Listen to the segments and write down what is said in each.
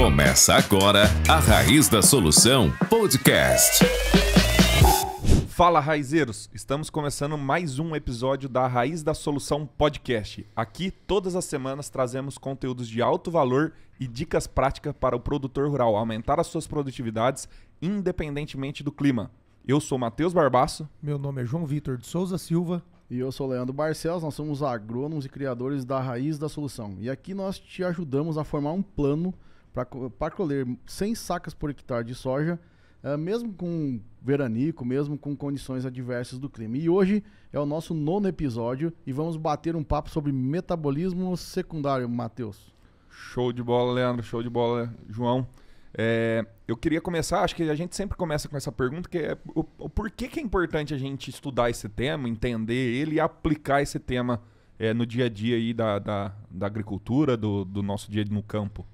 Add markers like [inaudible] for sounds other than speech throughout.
Começa agora a Raiz da Solução Podcast. Fala, raizeiros! Estamos começando mais um episódio da Raiz da Solução Podcast. Aqui, todas as semanas, trazemos conteúdos de alto valor e dicas práticas para o produtor rural aumentar as suas produtividades independentemente do clima. Eu sou Matheus Barbaço. Meu nome é João Vitor de Souza Silva. E eu sou Leandro Barcelos, nós somos agrônomos e criadores da Raiz da Solução. E aqui nós te ajudamos a formar um plano para colher 100 sacas por hectare de soja, uh, mesmo com veranico, mesmo com condições adversas do clima. E hoje é o nosso nono episódio e vamos bater um papo sobre metabolismo secundário, Matheus. Show de bola, Leandro, show de bola, João. É, eu queria começar, acho que a gente sempre começa com essa pergunta, que é o, o porquê que é importante a gente estudar esse tema, entender ele e aplicar esse tema é, no dia a dia aí da, da, da agricultura, do, do nosso dia no campo.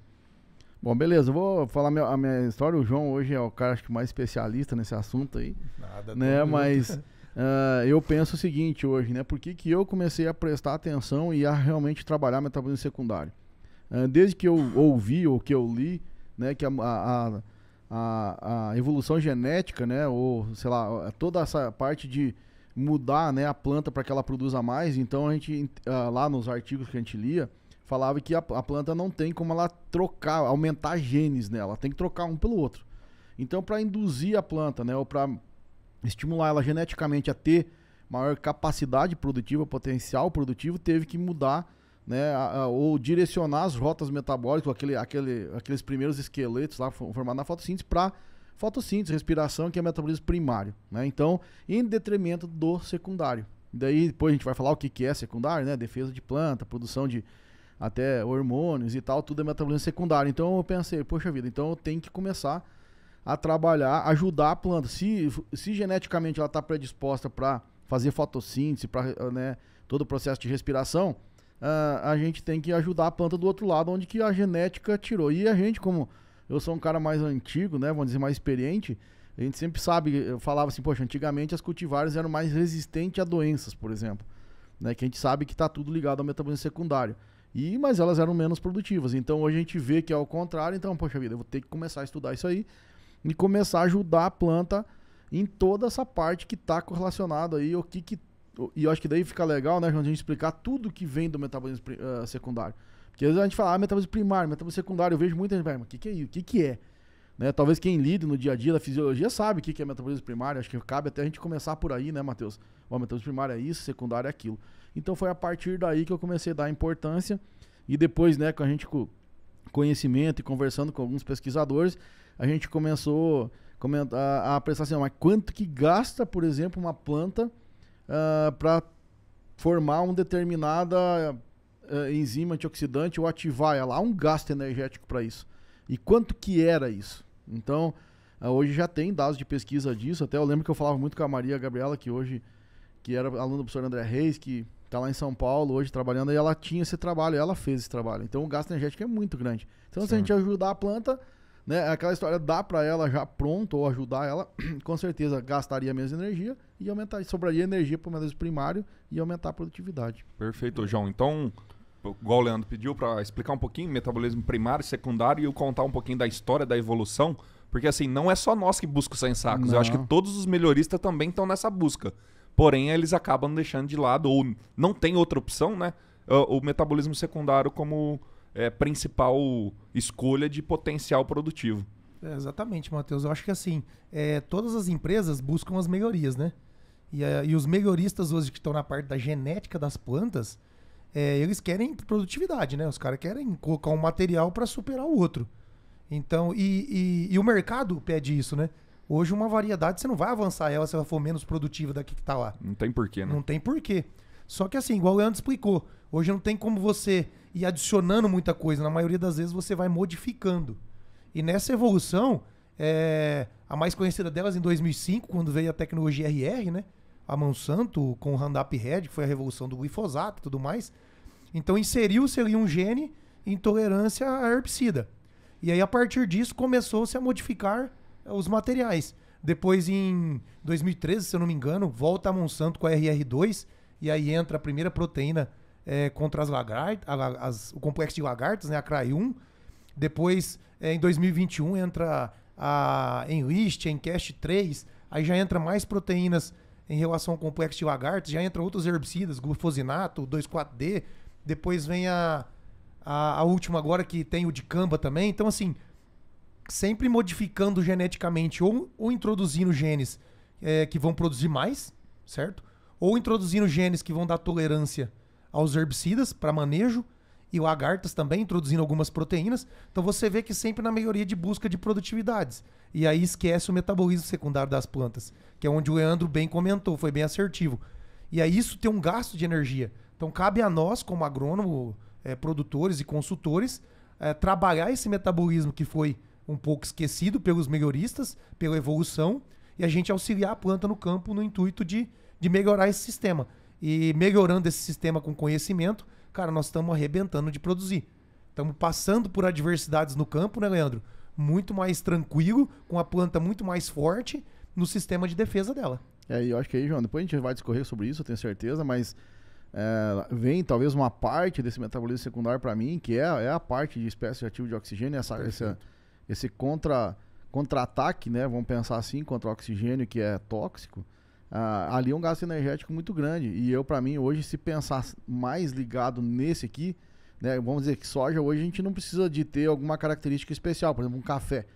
Bom, beleza, vou falar a minha história. O João hoje é o cara acho que mais especialista nesse assunto aí. Nada, né? Mas uh, [laughs] eu penso o seguinte hoje, né? Por que, que eu comecei a prestar atenção e a realmente trabalhar metabolismo secundário? Uh, desde que eu ouvi ou que eu li, né, que a, a, a, a evolução genética, né, ou sei lá, toda essa parte de mudar, né, a planta para que ela produza mais. Então a gente uh, lá nos artigos que a gente lia, falava que a, a, planta não tem como ela trocar, aumentar genes nela, Ela tem que trocar um pelo outro. Então, para induzir a planta, né, ou para estimular ela geneticamente a ter maior capacidade produtiva, potencial produtivo, teve que mudar né, a, a, ou direcionar as rotas metabólicas, aquele, aquele, aqueles primeiros esqueletos lá formados na fotossíntese para fotossíntese, respiração, que é metabolismo primário, né? Então, em detrimento do secundário. Daí depois a gente vai falar o que, que é secundário, né? Defesa de planta, produção de até hormônios e tal, tudo é metabolismo secundário. Então eu pensei, poxa vida, então eu tenho que começar a trabalhar, ajudar a planta. Se, se geneticamente ela está predisposta para fazer fotossíntese, para né, todo o processo de respiração, uh, a gente tem que ajudar a planta do outro lado, onde que a genética tirou. E a gente, como eu sou um cara mais antigo, né, vamos dizer, mais experiente, a gente sempre sabe, eu falava assim, poxa, antigamente as cultivares eram mais resistentes a doenças, por exemplo. Né, que a gente sabe que está tudo ligado ao metabolismo secundário. E, mas elas eram menos produtivas. Então hoje a gente vê que é o contrário. Então, poxa vida, eu vou ter que começar a estudar isso aí e começar a ajudar a planta em toda essa parte que está correlacionada aí, o que, que e eu acho que daí fica legal, né, João, a gente explicar tudo que vem do metabolismo uh, secundário. Porque às vezes a gente fala, ah, metabolismo primário, metabolismo secundário, eu vejo muita gente, mas o que, que é isso? O que, que é? Né? Talvez quem lida no dia a dia da fisiologia sabe o que, que é metabolismo primário, acho que cabe até a gente começar por aí, né, Matheus? O metabolismo primário é isso, secundário é aquilo. Então foi a partir daí que eu comecei a dar importância e depois, né, com a gente com conhecimento e conversando com alguns pesquisadores, a gente começou a, a prestar assim, mas quanto que gasta, por exemplo, uma planta uh, ah, para formar uma determinada uh, enzima antioxidante ou ativar ela? Há um gasto energético para isso. E quanto que era isso? Então, ah, hoje já tem dados de pesquisa disso, até eu lembro que eu falava muito com a Maria Gabriela, que hoje que era aluna do professor André Reis, que tá lá em São Paulo hoje trabalhando e ela tinha esse trabalho, ela fez esse trabalho. Então o gasto energético é muito grande. Então Sim. se a gente ajudar a planta, né, é aquela história dá para ela já pronto ou ajudar ela, [clears throat] com certeza gastaria menos energia e aumentar, sobraria energia para o menos primário e aumentar a produtividade. Perfeito, João. Então, igual o Leandro pediu para explicar um pouquinho metabolismo primário, secundário e contar um pouquinho da história da evolução, porque assim, não é só nós que buscamos sem sacos, não. eu acho que todos os melhoristas também estão nessa busca. Porém, eles acabam deixando de lado, ou não tem outra opção, né? O, ah, o metabolismo secundário como é, principal escolha de potencial produtivo. É, exatamente, Matheus. Eu acho que assim, é, todas as empresas buscam as melhorias, né? E, é, e os melhoristas hoje que estão na parte da genética das plantas, é, eles querem produtividade, né? Os caras querem colocar um material para superar o outro. Então, e, e, e o mercado pede isso, né? Hoje, uma variedade, você não vai avançar ela se ela for menos produtiva daqui que está lá. Não tem porquê, né? Não tem porquê. Só que assim, igual o Leandro explicou, hoje não tem como você ir adicionando muita coisa. Na maioria das vezes, você vai modificando. E nessa evolução, é... a mais conhecida delas em 2005, quando veio a tecnologia RR, né? A Monsanto com o Roundup Red, que foi a revolução do glifosato e tudo mais. Então inseriu-se ali um gene intolerância à herbicida. E aí, a partir disso, começou-se a modificar os materiais. Depois, em 2013, se eu não me engano, volta a Monsanto com a RR2 e aí entra a primeira proteína é, contra as lagartas, as, o complexo de lagartas, né, a CRAI1. Depois, é, em 2021, entra a Enlist, a Encast 3. Aí já entra mais proteínas em relação ao complexo de lagartas, já entra outros herbicidas, glufosinato, 2,4-D. Depois vem a, a, a última agora que tem o de camba também. Então, assim, sempre modificando geneticamente ou, ou introduzindo genes é, que vão produzir mais, certo? Ou introduzindo genes que vão dar tolerância aos herbicidas para manejo e lagartas também introduzindo algumas proteínas. Então você vê que sempre na melhoria de busca de produtividades. E aí esquece o metabolismo secundário das plantas, que é onde o Leandro bem comentou, foi bem assertivo. E aí isso tem um gasto de energia. Então cabe a nós, como agrônomo, é, produtores e consultores, é, trabalhar esse metabolismo que foi um pouco esquecido pelos melhoristas, pela evolução, e a gente auxiliar a planta no campo no intuito de, de melhorar esse sistema. E melhorando esse sistema com conhecimento, cara, nós estamos arrebentando de produzir. Estamos passando por adversidades no campo, né, Leandro? Muito mais tranquilo, com a planta muito mais forte no sistema de defesa dela. É, e eu acho que aí, João, depois a gente vai discorrer sobre isso, eu tenho certeza, mas é, vem talvez uma parte desse metabolismo secundário para mim, que é, é a parte de espécie ativa de oxigênio, essa, essa esse contra contra-ataque, né? Vamos pensar assim, contra o oxigênio que é tóxico. Ah, ali é um gasto energético muito grande. E eu, para mim, hoje, se pensar mais ligado nesse aqui, né? Vamos dizer que soja hoje a gente não precisa de ter alguma característica especial, por exemplo, um café.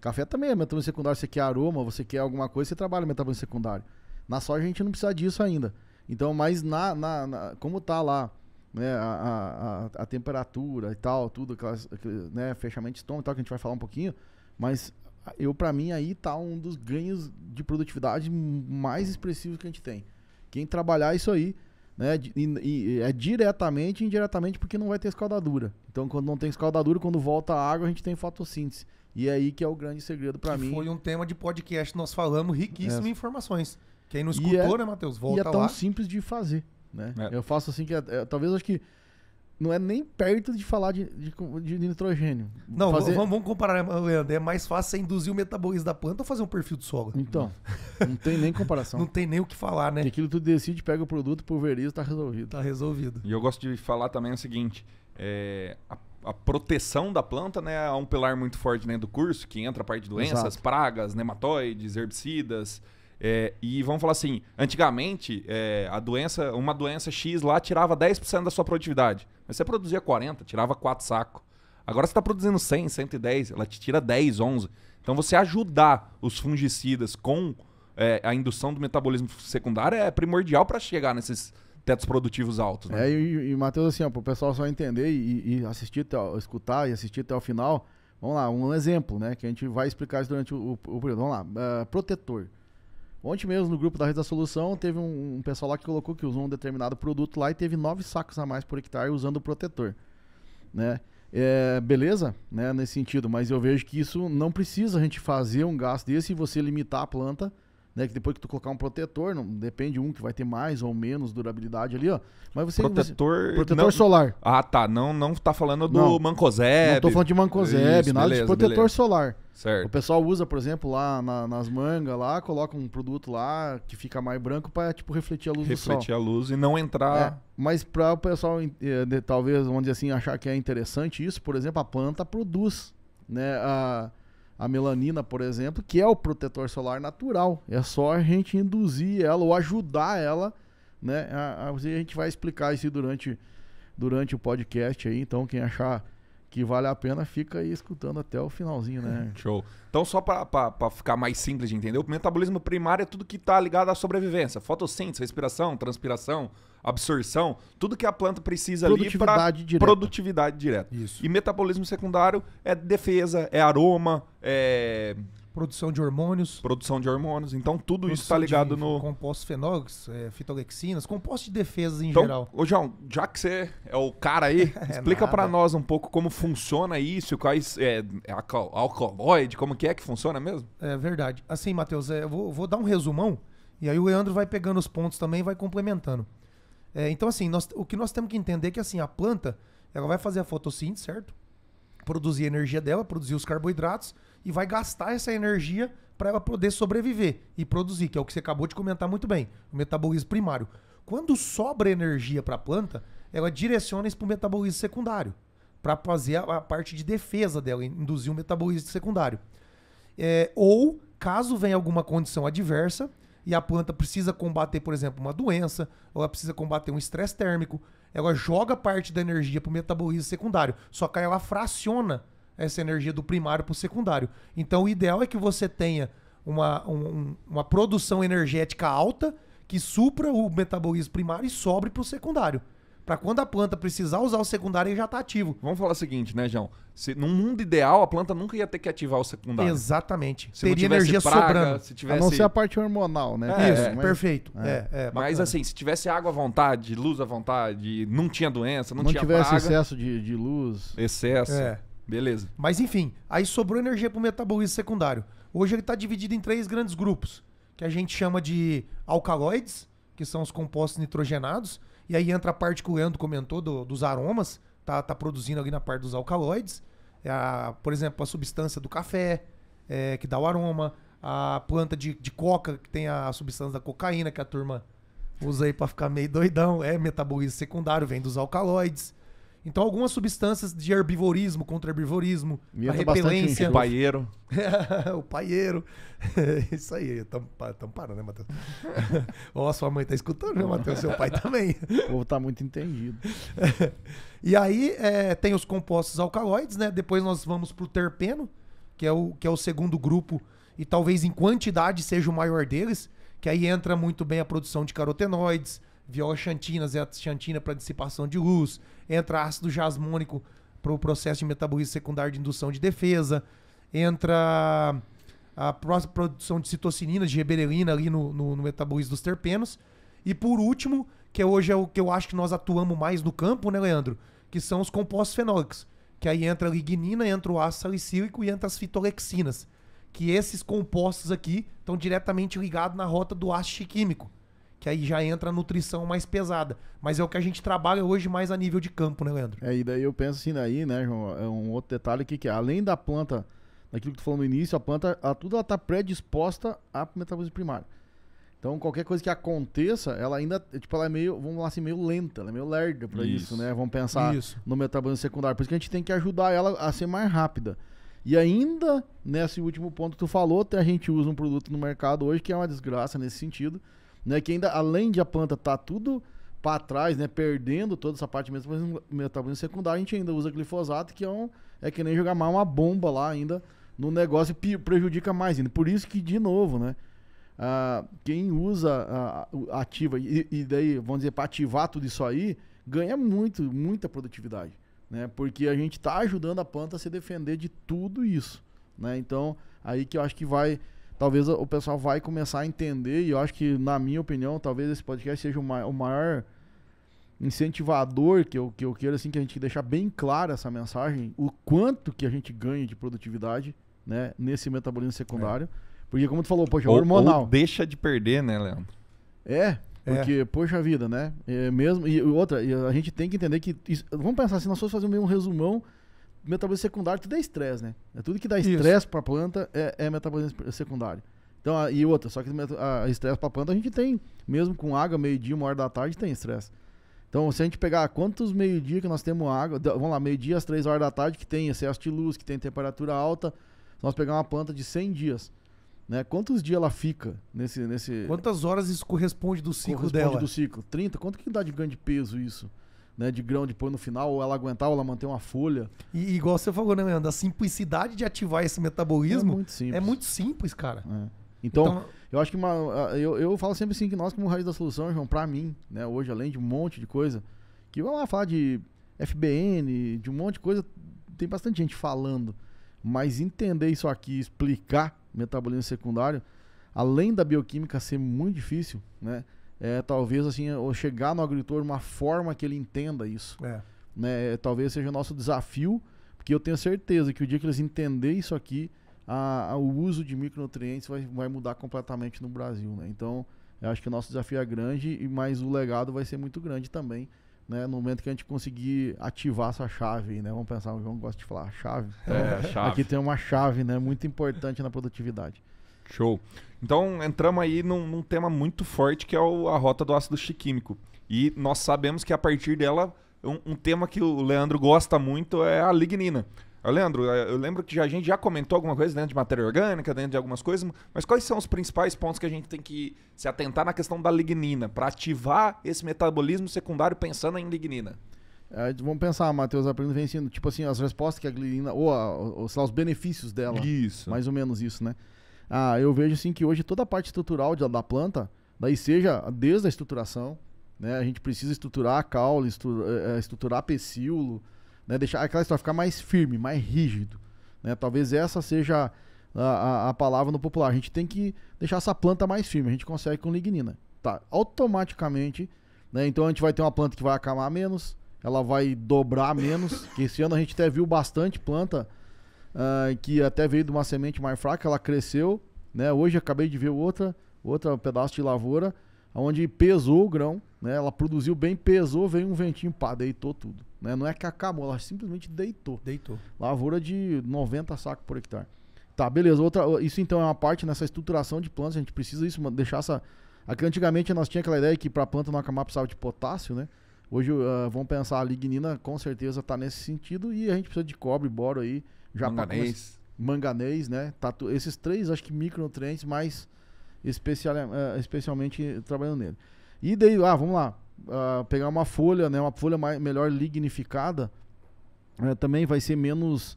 Café também é metabolismo secundário, você quer aroma, você quer alguma coisa, você trabalha metabolismo secundário. Na soja a gente não precisa disso ainda. Então, mas na, na, na como tá lá né, a, a, a, temperatura e tal, tudo, aquelas, aquele, né, fechamento de estômago e tal, que a gente vai falar um pouquinho, mas eu, para mim, aí tá um dos ganhos de produtividade mais expressivos que a gente tem. Quem trabalhar isso aí, né, e, e, é diretamente e indiretamente porque não vai ter escaldadura. Então, quando não tem escaldadura, quando volta a água, a gente tem fotossíntese. E é aí que é o grande segredo para mim. Foi um tema de podcast, nós falamos riquíssimas é. informações. Quem não escutou, é, né, Matheus? Volta lá. E é tão lá. simples de fazer né? É. Eu faço assim que é, é talvez acho que não é nem perto de falar de, de, de nitrogênio. Não, fazer... vamos, vamos, comparar, Leandro. É mais fácil você induzir o metabolismo da planta ou fazer um perfil de solo. Então, [laughs] não tem nem comparação. não tem nem o que falar, né? E aquilo tu decide, pega o produto, pulveriza, tá resolvido. Tá resolvido. E eu gosto de falar também o seguinte, é, a, a, proteção da planta né, é um pilar muito forte dentro né, do curso, que entra a parte de doenças, Exato. pragas, nematóides, herbicidas... É, e vamos falar assim, antigamente é, a doença, uma doença X lá tirava 10% da sua produtividade. Mas você produzia 40, tirava 4 sacos. Agora você está produzindo 100, 110, ela te tira 10, 11. Então você ajudar os fungicidas com é, a indução do metabolismo secundário é primordial para chegar nesses tetos produtivos altos. Né? É, e, e Matheus, assim, para o pessoal só entender e, e assistir, até, escutar e assistir até o final, vamos lá, um exemplo, né? Que a gente vai explicar isso durante o, período. Vamos lá, uh, protetor. Ontem mesmo, no grupo da Rede da Solução, teve um, um, pessoal lá que colocou que usou um determinado produto lá e teve nove sacos a mais por hectare usando o protetor. Né? É, beleza, né, nesse sentido, mas eu vejo que isso não precisa a gente fazer um gasto desse e você limitar a planta né, que depois que tu colocar um protetor, não, depende um que vai ter mais ou menos durabilidade ali, ó. Mas você protetor, você, protetor não, solar. Ah, tá, não não tá falando do não, Mancozeb. Não tô falando de Mancozeb, Isso, nada beleza, de protetor beleza. solar. Certo. O pessoal usa, por exemplo, lá na, nas mangas lá, coloca um produto lá que fica mais branco para tipo refletir a luz refletir do sol. Refletir a luz e não entrar. É, mas para o pessoal eh, talvez, vamos dizer assim, achar que é interessante isso, por exemplo, a planta produz, né, a a melanina, por exemplo, que é o protetor solar natural. É só a gente induzir ela ou ajudar ela, né? A, a, a gente vai explicar isso durante, durante o podcast aí. Então, quem achar que vale a pena, fica aí escutando até o finalzinho, né? [laughs] Show. Então, só para ficar mais simples de entender, o metabolismo primário é tudo que está ligado à sobrevivência. Fotossíntese, respiração, transpiração, absorção, tudo que a planta precisa produtividade ali para produtividade direta. Isso. E metabolismo secundário é defesa, é aroma, é Produção de hormônios. Produção de hormônios. Então, tudo tá produção isso está ligado de, no. Compostos fenólicos, é, fitolexinas, compostos de defesas em então, geral. Ô, João, já que você é o cara aí, [laughs] é explica para nós um pouco como funciona isso, quais. É, é alcaloide, como que é que funciona mesmo? É verdade. Assim, Matheus, é, eu vou, vou, dar um resumão e aí o Leandro vai pegando os pontos também e vai complementando. É, então, assim, nós, o que nós temos que entender é que assim, a planta ela vai fazer a fotossíntese, certo? Produzir a energia dela, produzir os carboidratos e vai gastar essa energia para ela poder sobreviver e produzir, que é o que você acabou de comentar muito bem, o metabolismo primário. Quando sobra energia para a planta, ela direciona isso para o metabolismo secundário, para fazer a, parte de defesa dela, induzir o metabolismo secundário. É, ou, caso venha alguma condição adversa, e a planta precisa combater, por exemplo, uma doença, ou ela precisa combater um estresse térmico, ela joga parte da energia para o metabolismo secundário, só que ela fraciona essa energia do primário para o secundário. Então, o ideal é que você tenha uma, um, uma produção energética alta que supra o metabolismo primário e sobre para o secundário. Para quando a planta precisar usar o secundário, ele já está ativo. Vamos falar o seguinte, né, João? Se, num mundo ideal, a planta nunca ia ter que ativar o secundário. Exatamente. Se Teria energia praga, sobrando. Se tivesse... A não ser a parte hormonal, né? É, Isso, é, mas... perfeito. É. é, é mas assim, se tivesse água à vontade, luz à vontade, não tinha doença, não, não tinha tivesse excesso de, de luz. Excesso. É. Beleza. Mas enfim, aí sobrou energia para o metabolismo secundário. Hoje ele está dividido em três grandes grupos, que a gente chama de alcaloides, que são os compostos nitrogenados, e aí entra a parte que o Leandro comentou do, dos aromas, tá, tá produzindo ali na parte dos alcaloides. É a, por exemplo, a substância do café, é, que dá o aroma, a planta de, de coca, que tem a, a substância da cocaína, que a turma usa aí para ficar meio doidão, é metabolismo secundário, vem dos alcaloides. Então, algumas substâncias de herbivorismo, contra herbivorismo, a repelência. O paieiro. [laughs] o paieiro. [laughs] Isso aí, estamos parando, né, Matheus? [laughs] Ó, oh, sua mãe tá escutando, né, Matheus? Seu pai também. O povo tá muito entendido. e aí, é, tem os compostos alcaloides, né? Depois nós vamos pro terpeno, que é o, que é o segundo grupo, e talvez em quantidade seja o maior deles, que aí entra muito bem a produção de carotenoides, viola é xantina, xantina para dissipação de luz, entra ácido jasmônico para o processo de metabolismo secundário de indução de defesa, entra a produção de citocinina, de reberelina ali no, no, no, metabolismo dos terpenos. E por último, que é hoje é o que eu acho que nós atuamos mais no campo, né, Leandro? Que são os compostos fenólicos. Que aí entra a lignina, entra o ácido salicílico e entra as fitolexinas. Que esses compostos aqui estão diretamente ligados na rota do ácido químico que aí já entra a nutrição mais pesada. Mas é o que a gente trabalha hoje mais a nível de campo, né, Leandro? É, e daí eu penso assim, daí, né, João, é um outro detalhe aqui que é, além da planta, daquilo que tu falou no início, a planta, a, tudo ela tá predisposta a metabolismo primário. Então, qualquer coisa que aconteça, ela ainda, tipo, ela é meio, vamos lá assim, meio lenta, ela é meio lerda para isso. isso. né? Vamos pensar isso. no metabolismo secundário. Por isso que a gente tem que ajudar ela a ser mais rápida. E ainda, nesse último ponto que tu falou, a gente usa um produto no mercado hoje que é uma desgraça nesse sentido, né? Que ainda, além de a planta tá tudo para trás, né? Perdendo toda essa parte mesmo metabolismo secundário, a gente ainda usa glifosato, que é um. É que nem jogar mal uma bomba lá ainda no negócio e prejudica mais ainda. Por isso que, de novo, né? quem usa ativa e, e, daí, vamos dizer, para ativar tudo isso aí, ganha muito, muita produtividade. Né? Porque a gente está ajudando a planta a se defender de tudo isso. Né? Então, aí que eu acho que vai talvez o pessoal vai começar a entender, e eu acho que, na minha opinião, talvez esse podcast seja o maior, incentivador que eu, que eu quero, assim, que a gente deixar bem clara essa mensagem, o quanto que a gente ganha de produtividade, né, nesse metabolismo secundário. É. Porque, como tu falou, poxa, é ou, hormonal. Ou deixa de perder, né, Leandro? É, é. porque, é. poxa vida, né? É mesmo, e outra, a gente tem que entender que. Isso, vamos pensar assim, nós vamos fazer um resumão metabolismo secundário tudo é estresse, né? É tudo que dá estresse para a planta é, é, metabolismo secundário. Então, a, e outra, só que estresse para a planta a gente tem, mesmo com água, meio-dia, uma hora da tarde, tem estresse. Então, se a gente pegar quantos meio-dia que nós temos água, vamos lá, meio-dia às três horas da tarde, que tem excesso de luz, que tem temperatura alta, se nós pegar uma planta de 100 dias, né? Quantos dias ela fica nesse. nesse Quantas horas isso corresponde do ciclo corresponde dela? do ciclo? 30? Quanto que dá de ganho de peso isso? né, de grão depois no final, ou ela aguentar, ou ela manter uma folha. E igual você falou, né, Leandro? A simplicidade de ativar esse metabolismo é muito simples, é muito simples cara. É. Então, então, eu acho que uma, eu, eu falo sempre assim que nós, como raiz da solução, João, pra mim, né, hoje, além de um monte de coisa, que vamos lá falar de FBN, de um monte de coisa, tem bastante gente falando. Mas entender isso aqui, explicar metabolismo secundário, além da bioquímica ser muito difícil, né? é, talvez assim, ou chegar no agricultor uma forma que ele entenda isso. É. Né? É, talvez seja o nosso desafio, porque eu tenho certeza que o dia que eles entenderem isso aqui, a, a, o uso de micronutrientes vai, vai mudar completamente no Brasil. Né? Então, eu acho que o nosso desafio é grande, mas o legado vai ser muito grande também. Né, no momento que a gente conseguir ativar essa chave, né? Vamos pensar, o João gosta de falar, chave. É, então, chave. Aqui tem uma chave, né? Muito importante na produtividade. Show. Então entramos aí num, num tema muito forte que é o, a rota do ácido chiquímico. E nós sabemos que a partir dela, um, um tema que o Leandro gosta muito é a lignina. Leandro, eh, eu lembro que já, a gente já comentou alguma coisa dentro de matéria orgânica, dentro de algumas coisas, mas quais são os principais pontos que a gente tem que se atentar na questão da lignina, para ativar esse metabolismo secundário pensando em lignina? É, vamos pensar, Matheus, a pergunta vem sendo, tipo assim, as respostas que a lignina ou, a, ou lá, os benefícios dela. Isso. Mais ou menos isso, né? ah, eu vejo assim que hoje toda a parte estrutural de, da planta, daí seja desde a estruturação, né? A gente precisa estruturar a caule, eh, eh, estruturar pecíolo, né? Deixar aquela história ficar mais firme, mais rígido, né? Talvez essa seja a, a, a, palavra no popular. A gente tem que deixar essa planta mais firme. A gente consegue com lignina, tá? Automaticamente, né? Então a gente vai ter uma planta que vai acamar menos, ela vai dobrar menos. Que esse ano a gente até viu bastante planta uh, que até veio de uma semente mais fraca, ela cresceu, né? Hoje acabei de ver outra, outra pedaço de lavoura, onde pesou o grão, né? Ela produziu bem, pesou, veio um ventinho, pá, deitou tudo, né? Não é que acabou, ela simplesmente deitou. Deitou. Lavoura de 90 sacos por hectare. Tá, beleza. Outra, isso então é uma parte nessa estruturação de plantas, a gente precisa isso, deixar essa... Aqui antigamente nós tinha aquela ideia que para planta não acamap precisava de potássio, né? Hoje uh, ah, vão pensar a lignina, com certeza está nesse sentido, e a gente precisa de cobre, boro aí, já manganês. manganês, né? Tatu, esses três, acho que micronutrientes, mais especial, uh, especialmente trabalhando nele. E daí, ah, vamos lá, uh, pegar uma folha, né? Uma folha mais, melhor lignificada uh, também vai ser menos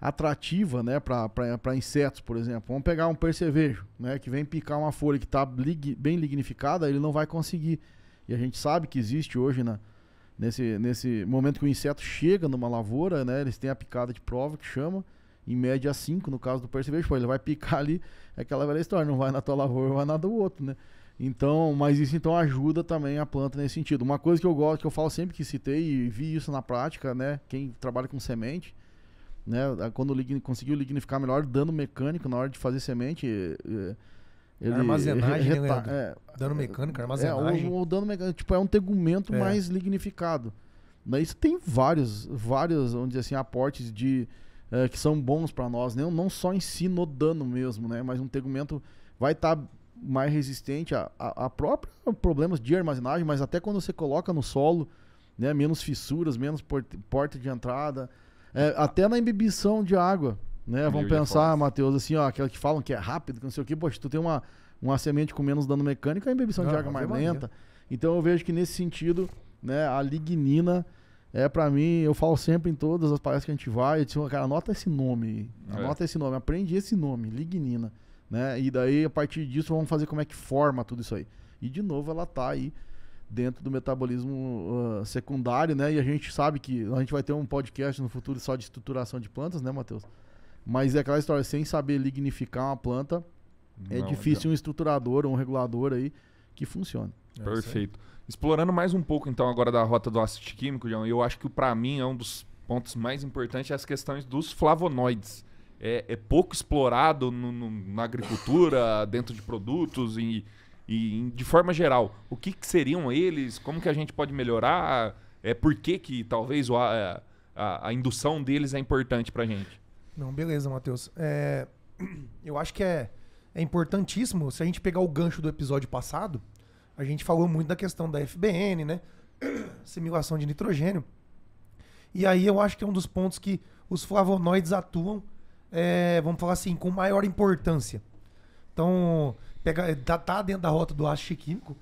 atrativa, né, para insetos, por exemplo. Vamos pegar um percevejo, né, que vem picar uma folha que está lig, bem lignificada, ele não vai conseguir. E a gente sabe que existe hoje na, Nesse, nesse momento que o inseto chega numa lavoura, né? Eles têm a picada de prova que chama, em média 5, no caso do percevejo, pô, ele vai picar ali, é aquela velha história, não vai na tua lavoura, vai na do outro, né? Então, mas isso então ajuda também a planta nesse sentido. Uma coisa que eu gosto, que eu falo sempre que citei e vi isso na prática, né? Quem trabalha com semente, né? Quando conseguiu lignificar melhor, dano mecânico na hora de fazer semente, eh, ele, armazenagem, ele né, é, dano mecânico, é, armazenagem. É, o, o dano mecânico, tipo, é um tegumento é. mais lignificado. Mas tem vários, vários, onde assim, aportes de é, que são bons para nós, né? não só em si no dano mesmo, né? Mas um tegumento vai estar tá mais resistente a, a, a próprios problemas de armazenagem, mas até quando você coloca no solo, né? Menos fissuras, menos porta de entrada, é, até na imbibição de água. Né? Vamos pensar, Matheus, assim, ó, aquela que falam que é rápido, que não sei o quê, poxa, tu tem uma, uma semente com menos dano mecânico, a embebição de água é mais lenta. Então eu vejo que nesse sentido, né, a lignina é para mim, eu falo sempre em todas as palestras que a gente vai, eu digo, cara, anota esse nome, é. anota esse nome, aprende esse nome, lignina, né? E daí a partir disso vamos fazer como é que forma tudo isso aí. E de novo ela tá aí dentro do metabolismo uh, secundário, né? E a gente sabe que a gente vai ter um podcast no futuro só de estruturação de plantas, né, Matheus? Mas é aquela história, sem saber lignificar uma planta, é não, difícil não. um estruturador ou um regulador aí que funcione. É Perfeito. Explorando mais um pouco então agora da rota do ácido químico, João, eu acho que para mim é um dos pontos mais importantes é as questões dos flavonoides. É, é pouco explorado no, no, na agricultura, [laughs] dentro de produtos e, e de forma geral. O que, que, seriam eles? Como que a gente pode melhorar? É, por que, que talvez o, a, a, a indução deles é importante para gente? Não, beleza, Matheus. É, [clears throat] eu acho que é, é importantíssimo, se a gente pegar o gancho do episódio passado, a gente falou muito da questão da FBN, né? [clears throat] Simulação de nitrogênio. E aí eu acho que é um dos pontos que os flavonoides atuam, é, vamos falar assim, com maior importância. Então, pega, tá, tá dentro da rota do ácido químico.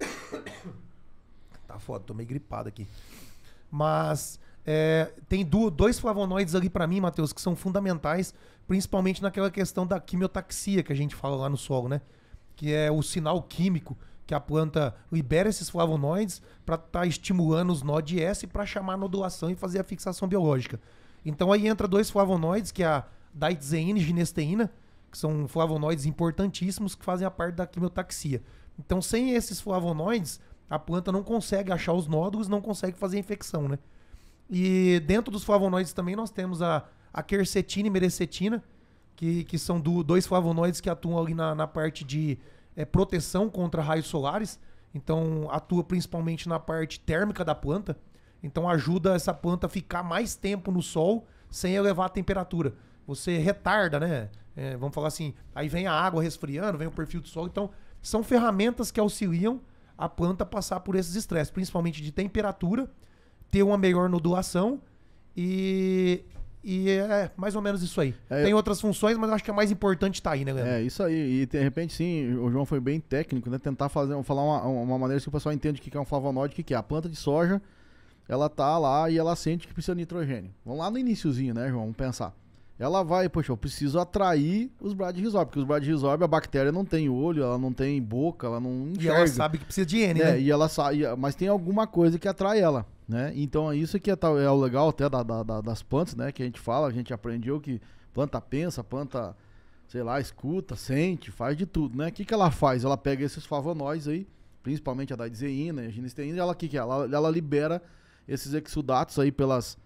[coughs] tá foda, tô meio gripado aqui. Mas é, tem do, dois flavonoides ali para mim, Matheus, que são fundamentais, principalmente naquela questão da quimiotaxia que a gente fala lá no solo, né? Que é o sinal químico que a planta libera esses flavonoides para estar tá estimulando os nó de S para chamar a nodulação e fazer a fixação biológica. Então aí entra dois flavonoides, que é a daitzeína e ginesteína, que são flavonoides importantíssimos que fazem a parte da quimiotaxia. Então sem esses flavonoides, a planta não consegue achar os nódulos, não consegue fazer a infecção, né? E dentro dos flavonoides também nós temos a, a quercetina e merecetina, que, que são do, dois flavonoides que atuam ali na, na parte de é, proteção contra raios solares. Então, atua principalmente na parte térmica da planta. Então, ajuda essa planta a ficar mais tempo no sol sem elevar a temperatura. Você retarda, né? É, vamos falar assim, aí vem a água resfriando, vem o perfil do sol. Então, são ferramentas que auxiliam a planta a passar por esses estresses, principalmente de temperatura ter uma melhor nodulação e e é mais ou menos isso aí. É, tem outras funções, mas eu acho que a é mais importante tá aí, né, galera É, isso aí. E de repente, sim, o João foi bem técnico, né? Tentar fazer, falar uma, uma maneira que o pessoal entende o que é um flavonoide, o que é. A planta de soja, ela tá lá e ela sente que precisa de nitrogênio. Vamos lá no iníciozinho, né, João? Vamos pensar. Ela vai, poxa, eu preciso atrair os bradirizóbios, porque os bradirizóbios, a bactéria não tem olho, ela não tem boca, ela não enxerga. E ela sabe que precisa de N, né? né? E ela sabe, mas tem alguma coisa que atrai ela. Né? Então é isso que é, é o legal até da, da, da, das plantas, né? Que a gente fala, a gente aprendeu que planta pensa, planta, sei lá, escuta, sente, faz de tudo, né? O que, que ela faz? Ela pega esses flavonóis aí, principalmente a daizeína e a ginisteína, e ela que, que é? ela, ela libera esses exudatos aí pelas,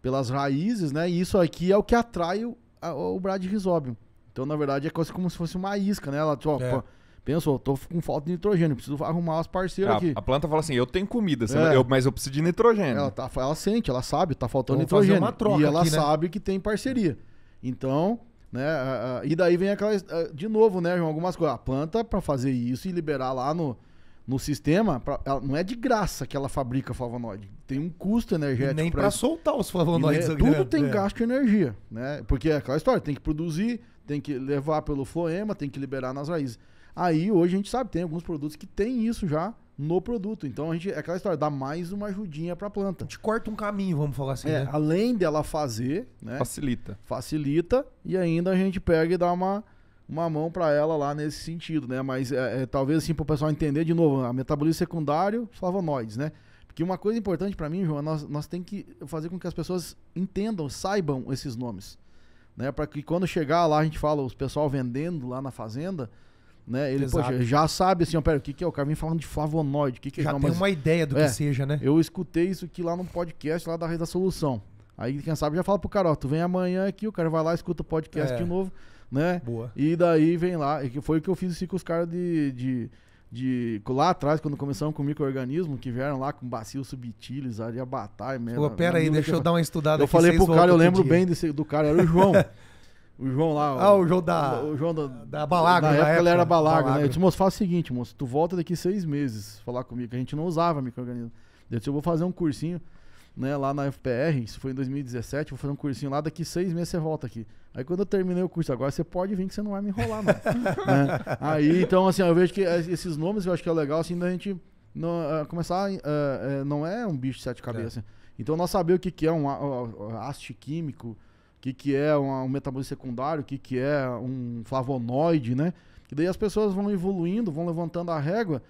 pelas raízes, né? E isso aqui é o que atrai o, a, Então, na verdade, é quase como se fosse uma isca, né? Ela, tipo, é. Pensou, tô com falta de nitrogênio, preciso arrumar os parceiras ah, aqui. A planta fala assim: eu tenho comida, É. eu- mas eu preciso de nitrogênio. Ela, tá, ela sente, ela sabe, tá faltando fazer nitrogênio. uma troca e ela aqui, né? sabe que tem parceria. Então, né? e daí vem aquela. Eh, de novo, né, João? Algumas coisas. A planta, para fazer isso e liberar lá no, no sistema, pra- ela- não é de graça que ela fabrica flavonoide. Tem um custo energético. Nem para soltar os flavonoides. É, né, tudo tem é. gasto de energia, né? Porque é aquela história, tem que produzir, tem que levar pelo floema, tem que liberar nas raízes. Aí hoje a gente sabe, tem alguns produtos que tem isso já no produto. Então a gente, é aquela história, dá mais uma ajudinha para a planta. A gente corta um caminho, vamos falar assim. É, né? Além dela fazer, né? Facilita. Facilita e ainda a gente pega e dá uma, uma mão para ela lá nesse sentido, né? Mas é, é, talvez assim para o pessoal entender de novo, a metabolismo secundário, flavonoides, né? Porque uma coisa importante para mim, João, é nós, nós temos que fazer com que as pessoas entendam, saibam esses nomes. Né? Para que quando chegar lá, a gente fala, os pessoal vendendo lá na fazenda, né? Ele poxa, já sabe assim, ó, pera, o que, que é? O cara vem falando de flavonoide, que, que é já é? tem uma ideia do é, que seja, né? Eu escutei isso aqui lá no podcast lá da Rede da Solução. Aí, quem sabe, já fala pro cara, ó, tu vem amanhã aqui, o cara vai lá, escuta o podcast é. de novo, né? Boa. E daí vem lá, e foi o que eu fiz assim, com os caras de, de, de, Lá atrás, quando começamos com micro que vieram lá com bacio subtilis, areia batalha mesmo. Pera aí, deixa eu dar uma estudada Eu falei pro cara, eu lembro bem desse, do cara, era o João. [laughs] O João lá. Ah, o, o João da. O João da, da Balaga, Na época, época né? ele era balaga, né? Eu te mostro faz o seguinte, moço. Tu volta daqui seis meses falar comigo, que a gente não usava micro-organismo. Eu disse, eu vou fazer um cursinho, né, lá na FPR, isso foi em 2017, vou fazer um cursinho lá, daqui seis meses você volta aqui. Aí quando eu terminei o curso, agora você pode vir que você não vai me enrolar, mano. [laughs] né? Aí, então, assim, eu vejo que é, esses nomes eu acho que é legal, assim, da gente não, uh, começar. Uh, uh, não é um bicho de sete é. cabeças. É. Então nós sabemos o que, que é um haste químico o que, que é uma, um metabolismo secundário, o que, que é um flavonoide, né? E daí as pessoas vão evoluindo, vão levantando a régua.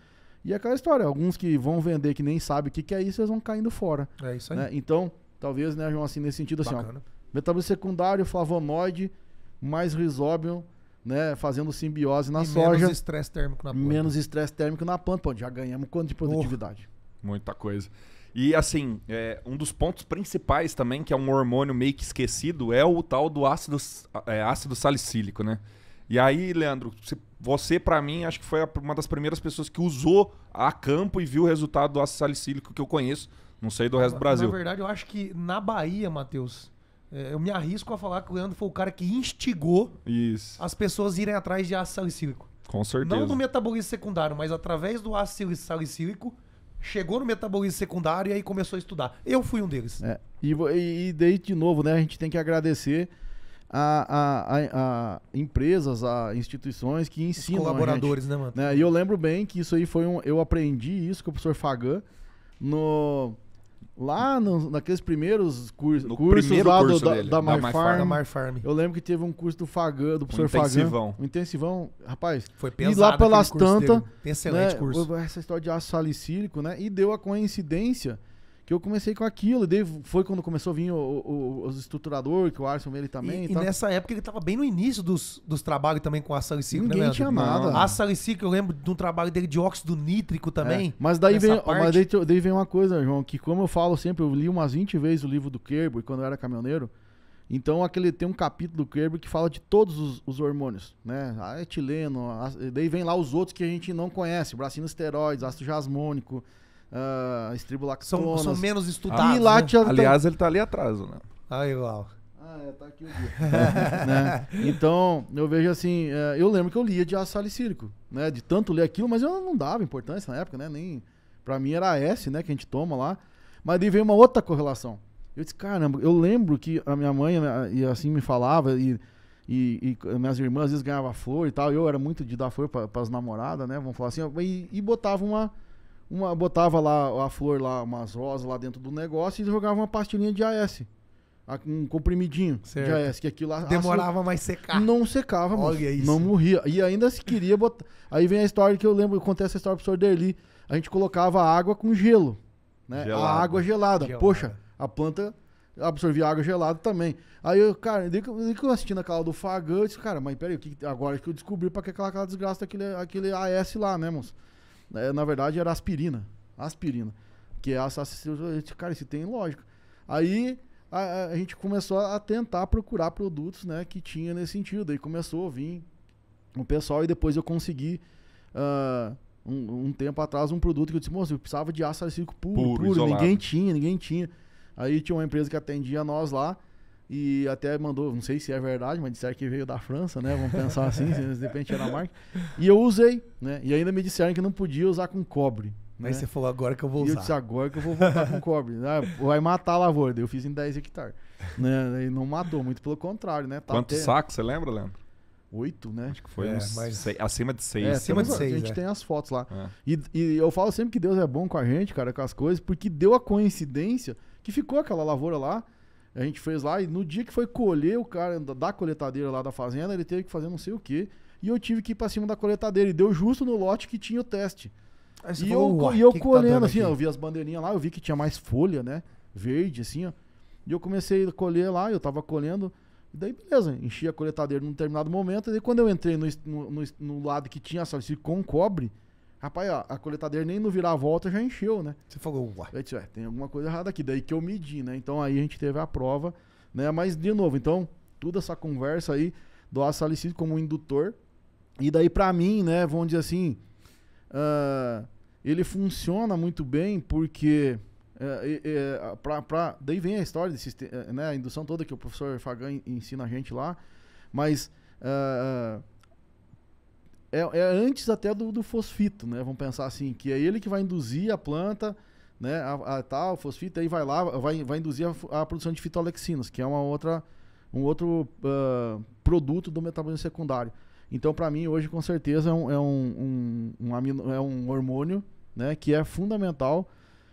E é aquela história, alguns que vão vender que nem sabem o que, que é isso, eles vão caindo fora. É isso aí. Né? Então, talvez, né, João, assim, nesse sentido, Bacana. assim, ó, metabolismo secundário, flavonoide, mais risóbio, né, fazendo simbiose na e soja. Menos estresse térmico na planta. Menos estresse térmico na planta. Pô, já ganhamos quanto de produtividade? Oh, muita coisa. E assim, é, um dos pontos principais também, que é um hormônio meio que esquecido, é o tal do ácido, é, ácido salicílico, né? E aí, Leandro, você, para mim, acho que foi uma das primeiras pessoas que usou a campo e viu o resultado do ácido salicílico que eu conheço. Não sei do resto do Brasil. Na verdade, eu acho que na Bahia, Matheus, é, eu me arrisco a falar que o Leandro foi o cara que instigou Isso. as pessoas irem atrás de ácido salicílico. Com certeza. Não do metabolismo secundário, mas através do ácido salicílico chegou no metabolismo secundário e aí começou a estudar. Eu fui um deles. É, e, e, e daí, de novo, né, a gente tem que agradecer a, a, a, empresas, a instituições que ensinam. Os colaboradores, gente, né, mano? Né? E eu lembro bem que isso aí foi um. Eu aprendi isso com o professor Fagan no Lá no, naqueles primeiros curso, no cursos primeiro lá curso do, da, da, da, My Farm, da, My Farm, Eu lembro que teve um curso do Fagan, do professor um intensivão. Fagan. Um intensivão. Rapaz, foi pesado. E lá pelas tantas. Excelente né, curso. Essa história de ácido salicílico, né? E deu a coincidência que eu comecei com aquilo. E foi quando começou a vir o, o, os estruturadores, que o Arson também. E, e, e nessa época ele estava bem no início dos, dos trabalhos também com a Salicicro, né, Ninguém né, tinha nada. A Salicica, eu lembro de um trabalho dele de óxido nítrico também. É. Mas, daí vem, mas daí, daí vem uma coisa, João, que como eu falo sempre, eu li umas 20 vezes o livro do Kerber quando eu era caminhoneiro. Então aquele tem um capítulo do Kerber que fala de todos os, os hormônios, né? A etileno, a, daí vem lá os outros que a gente não conhece, bracinosteroides, ácido jasmônico, uh, ah, estribulactonas. São, são menos estudados. Ah, né? Aliás, ele está ali atrás, né? Ah, igual. Ah, é, tá aqui o dia. [laughs] né? Então, eu vejo assim, uh, eu lembro que eu lia de ácido né? De tanto ler aquilo, mas eu não dava importância na época, né? Nem, pra mim era S, né? Que a gente toma lá. Mas daí veio uma outra correlação. Eu disse, caramba, eu lembro que a minha mãe e assim me falava e, e, e, minhas irmãs às vezes ganhavam flor e tal. Eu era muito de dar flor para as namoradas, né? Vamos falar assim. E, e botava uma, uma, botava lá a flor lá, umas rosas lá dentro do negócio e jogava uma pastilhinha de AS. Um comprimidinho certo. de AS, que aquilo lá. Demorava mais secar. Não secava, mano. Olha isso. Não morria. E ainda se queria botar. Aí vem a história que eu lembro, eu contei essa história pro professor Derli. A gente colocava água com gelo. Né? A água gelada. gelada. Poxa, a planta absorvia água gelada também. Aí eu, cara, desde que eu assisti naquela do Fagã, eu disse, cara, mas peraí, agora que eu descobri pra que aquela, aquela desgraça daquele aquele AS lá, né, moço? É, na verdade, era aspirina. Aspirina. Que é assassino. Cara, isso tem lógica. Aí a, a, gente começou a tentar procurar produtos né, que tinha nesse sentido. Aí começou a vir o pessoal e depois eu consegui. Uh, um, um, tempo atrás, um produto que eu disse, moço, eu precisava de ácido puro, puro, puro. ninguém tinha, ninguém tinha. Aí tinha uma empresa que atendia nós lá, e até mandou, não sei se é verdade, mas disseram que veio da França, né? Vamos pensar assim, [laughs] de repente era a marca. E eu usei, né? E ainda me disseram que não podia usar com cobre. Mas né? você falou agora que eu vou usar. eu disse agora que eu vou voltar com cobre. [laughs] Ah, vai matar a lavoura. Eu fiz em 10 hectares. Né? E não matou, muito pelo contrário, né? Tá Quantos até... sacos você lembra, Leandro? Oito, né? Acho que foi é, uns mas... seis, acima de seis. É, acima de seis. A gente é. tem as fotos lá. É. E, e eu falo sempre que Deus é bom com a gente, cara, com as coisas, porque deu a coincidência que ficou aquela lavoura lá a gente fez lá e no dia que foi colher o cara da coletadeira lá da fazenda, ele teve que fazer não sei o quê. E eu tive que ir pra cima da coletadeira. E deu justo no lote que tinha o teste. e, falou, eu, e eu que colhendo, que tá assim, ó, eu vi as bandeirinhas lá, eu vi que tinha mais folha, né? Verde, assim, ó. E eu comecei a colher lá, eu tava colhendo. E daí, beleza, enchi a coletadeira num determinado momento. E daí, quando eu entrei no, no, no, lado que tinha a com cobre, Rapaz, ó, a coletadeira nem no virar a volta já encheu, né? Você falou, uai. disse, ué, tem alguma coisa errada aqui. Daí que eu medi, né? Então aí a gente teve a prova, né? Mas, de novo, então, toda essa conversa aí do ácido salicílico como indutor. E daí, para mim, né, vamos dizer assim, uh, ele funciona muito bem porque... Uh, pra, pra, daí vem a história, desse, né, a indução toda que o professor Fagan ensina a gente lá. Mas... Uh, é, é antes até do, do, fosfito, né? Vamos pensar assim, que é ele que vai induzir a planta, né? A, a tal, fosfito, aí vai lá, vai, vai induzir a, a, produção de fitoalexinas, que é uma outra, um outro uh, produto do metabolismo secundário. Então, para mim, hoje, com certeza, é um, é um, um, um amino, é um hormônio né, que é fundamental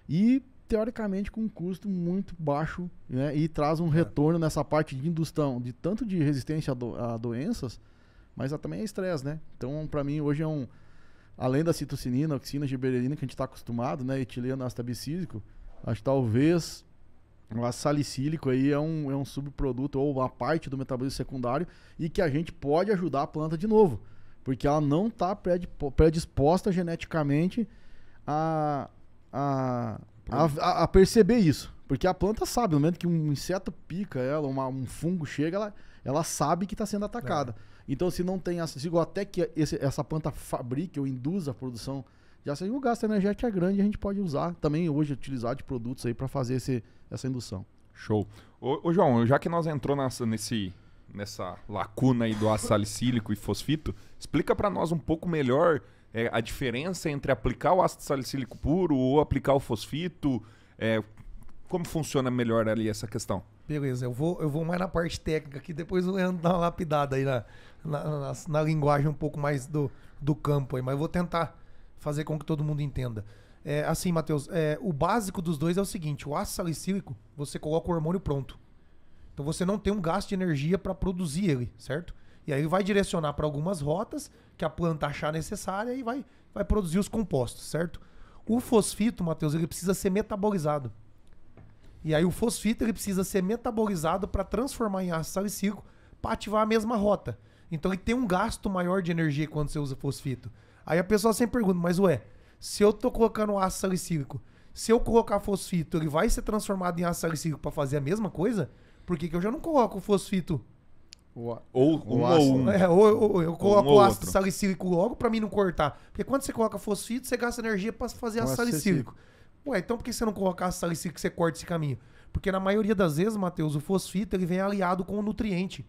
e, teoricamente, com um custo muito baixo né, e traz um é. retorno nessa parte de indução, de tanto de resistência a, do, a doenças, mas ah, também é estresse, né? Então, para mim, hoje é um. Além da citocinina, oxina, giberelina, que a gente está acostumado, né? Etileno astabicísico, acho que talvez o salicílico aí é um, é um subproduto ou uma parte do metabolismo secundário e que a gente pode ajudar a planta de novo. Porque ela não está predisposta geneticamente a, a, a, a, perceber isso. Porque a planta sabe, no momento que um inseto pica ela, uma, um fungo chega, ela, ela sabe que está sendo atacada. É. Então, se não tem, se até que esse, essa planta fabrique ou induza a produção de açaí, o gasto energético é grande e a gente pode usar também hoje, utilizar de produtos aí para fazer esse, essa indução. Show. Ô, ô, João, já que nós entrou nessa, nesse, nessa lacuna aí do ácido salicílico e fosfito, explica para nós um pouco melhor é, a diferença entre aplicar o ácido salicílico puro ou aplicar o fosfito. É, como funciona melhor ali essa questão? Beleza, eu vou, eu vou mais na parte técnica que depois eu vou dar uma lapidada aí na, na, na, na, linguagem um pouco mais do, do campo aí, mas eu vou tentar fazer com que todo mundo entenda. É, assim, Matheus, é, o básico dos dois é o seguinte: o ácido salicílico, você coloca o hormônio pronto. Então você não tem um gasto de energia para produzir ele, certo? E aí vai direcionar para algumas rotas que a planta achar necessária e vai, vai produzir os compostos, certo? O fosfito, Matheus, ele precisa ser metabolizado. E aí o fosfito ele precisa ser metabolizado para transformar em ácido salicílico para ativar a mesma rota. Então ele tem um gasto maior de energia quando você usa fosfito. Aí a pessoa sempre pergunta, mas ué, se eu tô colocando ácido salicílico, se eu colocar fosfito, ele vai ser transformado em ácido salicílico para fazer a mesma coisa? Por que, que eu já não coloco fosfito ou, ou um ou um. É, ou, ou eu coloco um o ácido salicílico logo para mim não cortar. Porque quando você coloca fosfito, você gasta energia para fazer ácido salicílico. Ué, então por que você não colocar ácido salicílico e você corta esse caminho? Porque na maioria das vezes, Matheus, o fosfito ele vem aliado com o nutriente.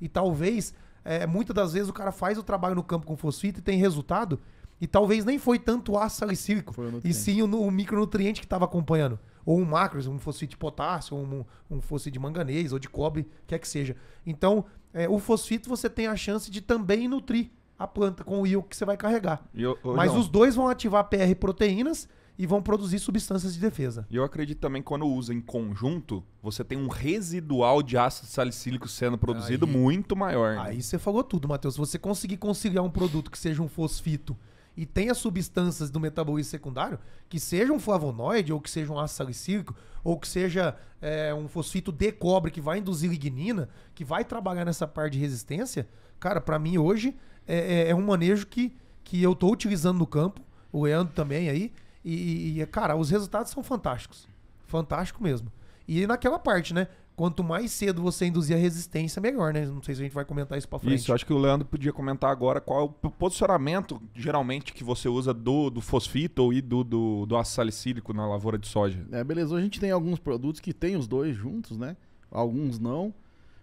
E talvez é, muitas das vezes o cara faz o trabalho no campo com fosfito e tem resultado. E talvez nem foi tanto o ácido salicílico, e sim o, o micronutriente que estava acompanhando. Ou um macro um fosfito de potássio, um, um fosfito de manganês ou de cobre, quer que seja. Então, é, o fosfito você tem a chance de também nutrir a planta com o íon que você vai carregar. Eu, eu Mas não. os dois vão ativar PR proteínas e vão produzir substâncias de defesa. E eu acredito também que quando usa em conjunto, você tem um residual de ácido salicílico sendo produzido aí, muito maior. Né? Aí você falou tudo, Matheus. Se você conseguir conciliar um produto que seja um fosfito e tenha substâncias do metabolismo secundário, que seja um flavonoide, ou que seja um ácido salicílico, ou que seja é, um fosfito de cobre que vai induzir lignina, que vai trabalhar nessa parte de resistência, cara, para mim hoje é, é, é, um manejo que, que eu tô utilizando no campo, o Leandro também aí, e, e, cara, os resultados são fantásticos. Fantástico mesmo. E naquela parte, né? Quanto mais cedo você induzir a resistência, melhor, né? Não sei se a gente vai comentar isso pra frente. Isso, acho que o Leandro podia comentar agora qual é o posicionamento, geralmente, que você usa do, do fosfito e do, do, do ácido salicílico na lavoura de soja. É, beleza. a gente tem alguns produtos que tem os dois juntos, né? Alguns não.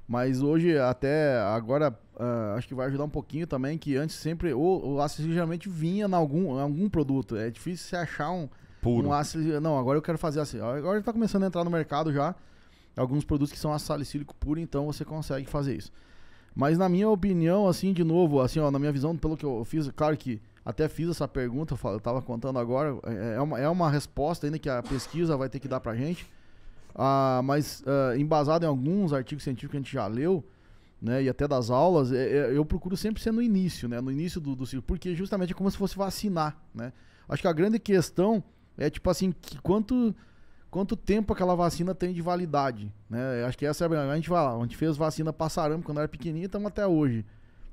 Mas hoje, até agora, Uh, acho que vai ajudar um pouquinho também, que antes sempre ou, o ácido geralmente vinha em algum, algum produto. É difícil você achar um, Puro. um ácido. Não, agora eu quero fazer assim. Agora está começando a entrar no mercado já alguns produtos que são ácido salicílico puro, então você consegue fazer isso. Mas na minha opinião, assim, de novo, assim, ó, na minha visão, pelo que eu fiz, claro que até fiz essa pergunta, eu estava contando agora, é, é, é uma, é uma resposta ainda que a pesquisa vai ter que dar pra gente. Ah, mas ah, embasado em alguns artigos científicos que a gente já leu, né, e até das aulas, é, é, eu procuro sempre ser no início, né, no início do, do ciclo, porque justamente é como se fosse vacinar, né. Acho que a grande questão é, tipo assim, que quanto, quanto tempo aquela vacina tem de validade, né, acho que essa é a, a gente fala, a gente fez vacina para sarampo quando era pequenininha, estamos até hoje.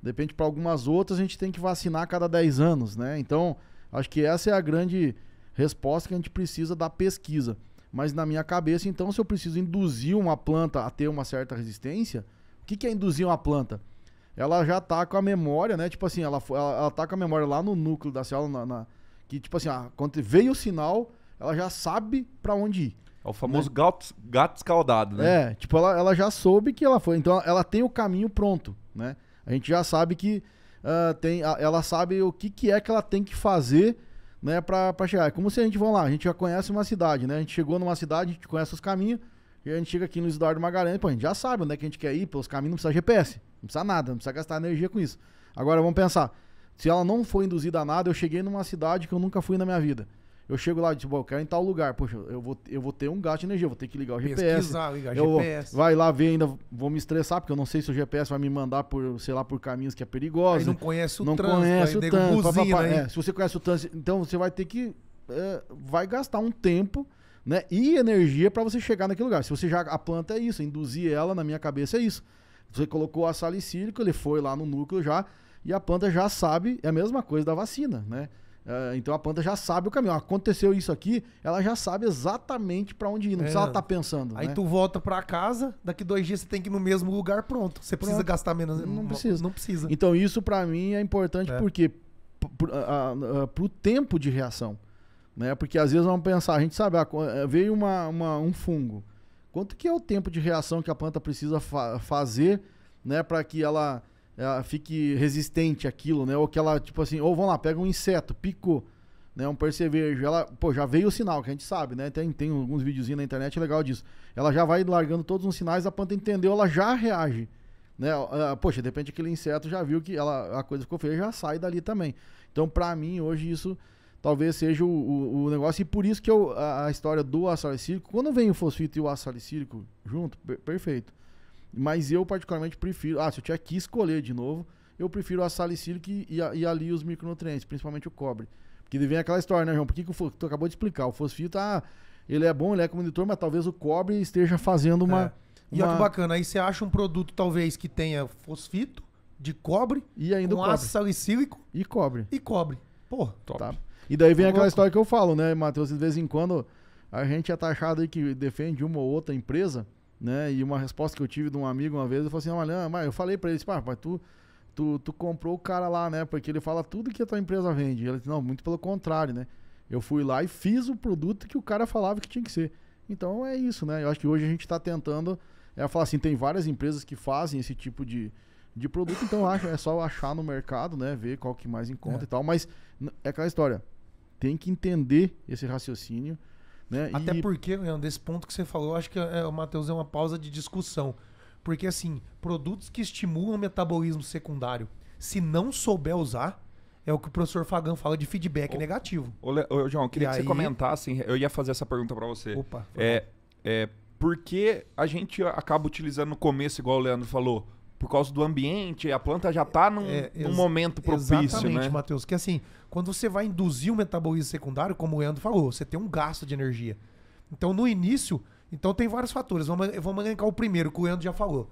Depende para algumas outras, a gente tem que vacinar a cada 10 anos, né, então acho que essa é a grande resposta que a gente precisa da pesquisa. Mas na minha cabeça, então, se eu preciso induzir uma planta a ter uma certa resistência, o que, que é induzir uma planta? Ela já tá com a memória, né? Tipo assim, ela, ela, ela tá com a memória lá no núcleo da célula, na, na, que tipo assim, ah, quando veio o sinal, ela já sabe para onde ir. É o famoso né? gato, gato escaldado, né? É, tipo, ela, ela já soube que ela foi. Então, ela tem o caminho pronto, né? A gente já sabe que uh, tem, ela sabe o que, que é que ela tem que fazer, né, pra, pra chegar. É como se a gente, vão lá, a gente já conhece uma cidade, né? A gente chegou numa cidade, a gente conhece os caminhos, e a gente chega aqui no Isidoro Magalhães, pô, a gente já sabe onde é que a gente quer ir, pelos caminhos não precisa GPS, não precisa nada, não precisa gastar energia com isso. Agora vamos pensar, se ela não foi induzida a nada, eu cheguei numa cidade que eu nunca fui na minha vida. Eu chego lá e digo, tipo, eu quero em tal lugar. Poxa, eu vou, eu vou ter um gasto de energia, vou ter que ligar o GPS. ligar eu GPS. Vai lá ver ainda, vou me estressar, porque eu não sei se o GPS vai me mandar por, sei lá, por caminhos que é perigoso. Aí não conhece o não trânsito. Não conhece o trânsito. Buzina, é, se você conhece o trânsito, então você vai ter que... É, vai gastar um tempo né? E energia para você chegar naquele lugar. Se você já a planta é isso, induzir ela na minha cabeça é isso. Você colocou a salicílico, ele foi lá no núcleo já e a planta já sabe, é a mesma coisa da vacina, né? É, então a planta já sabe o caminho. Aconteceu isso aqui, ela já sabe exatamente para onde ir, não é. precisa ela estar tá pensando. Aí né? tu volta para casa, daqui dois dias você tem que ir no mesmo lugar, pronto. Você precisa pronto. gastar menos. Não precisa. Não precisa. Então isso para mim é importante é. porque pro tempo de reação. Né? Porque às vezes vamos pensar, a gente sabe, ah, eh, veio uma, uma, um fungo. Quanto que é o tempo de reação que a planta precisa fa fazer né, para que ela, ela, eh, fique resistente àquilo, né? Ou que ela, tipo assim, ou vamos lá, pega um inseto, picou, né? Um percevejo, ela, pô, já veio o sinal, que a gente sabe, né? Tem, tem alguns videozinhos na internet é legal disso. Ela já vai largando todos os sinais, a planta entendeu, ela já reage. Né? Ah, poxa, depende repente aquele inseto já viu que ela, a coisa ficou feia, já sai dali também. Então, para mim, hoje isso talvez seja o, o, o, negócio. E por isso que eu, a, a, história do aço salicílico, quando vem o fosfito e o aço salicílico junto, per perfeito. Mas eu particularmente prefiro, ah, se eu tiver que escolher de novo, eu prefiro o aço salicílico e, e, e, ali os micronutrientes, principalmente o cobre. Porque vem aquela história, né, João? Por que, que o, tu acabou de explicar? O fosfito, ah, ele é bom, ele é comunitor, mas talvez o cobre esteja fazendo uma... É. E uma... olha que bacana, aí você acha um produto talvez que tenha fosfito, de cobre, e ainda com cobre. aço salicílico... E cobre. E cobre. Pô, top. Tá. E daí vem tá aquela louco. história que eu falo, né, Matheus? De vez em quando a gente é taxado aí que defende uma ou outra empresa, né? E uma resposta que eu tive de um amigo uma vez, eu falei assim, olha, mas eu falei para ele, pá, assim, ah, mas tu, tu, tu comprou o cara lá, né? Porque ele fala tudo que a tua empresa vende. E ele disse, não, muito pelo contrário, né? Eu fui lá e fiz o produto que o cara falava que tinha que ser. Então é isso, né? Eu acho que hoje a gente está tentando é falar assim, tem várias empresas que fazem esse tipo de, de produto, então acho, é só achar no mercado, né? Ver qual que mais encontra é. e tal. Mas é aquela história tem que entender esse raciocínio. Né? Até e... porque, Leandro, desse ponto que você falou, Eu acho que é, o Matheus é uma pausa de discussão. Porque, assim, produtos que estimulam o metabolismo secundário, se não souber usar, é o que o professor Fagan fala de feedback ô, negativo. Ô, ô, João, eu queria e que aí... você comentasse, eu ia fazer essa pergunta para você. Opa. É, é, por que a gente acaba utilizando no começo, igual o Leandro falou, por causa do ambiente, a planta já está num, é, num momento propício. Né? Exatamente, né? Matheus. Que assim, quando você vai induzir o metabolismo secundário, como o Leandro falou, você tem um gasto de energia. Então, no início, então tem vários fatores. Vamos, vamos o primeiro, que o Leandro já falou.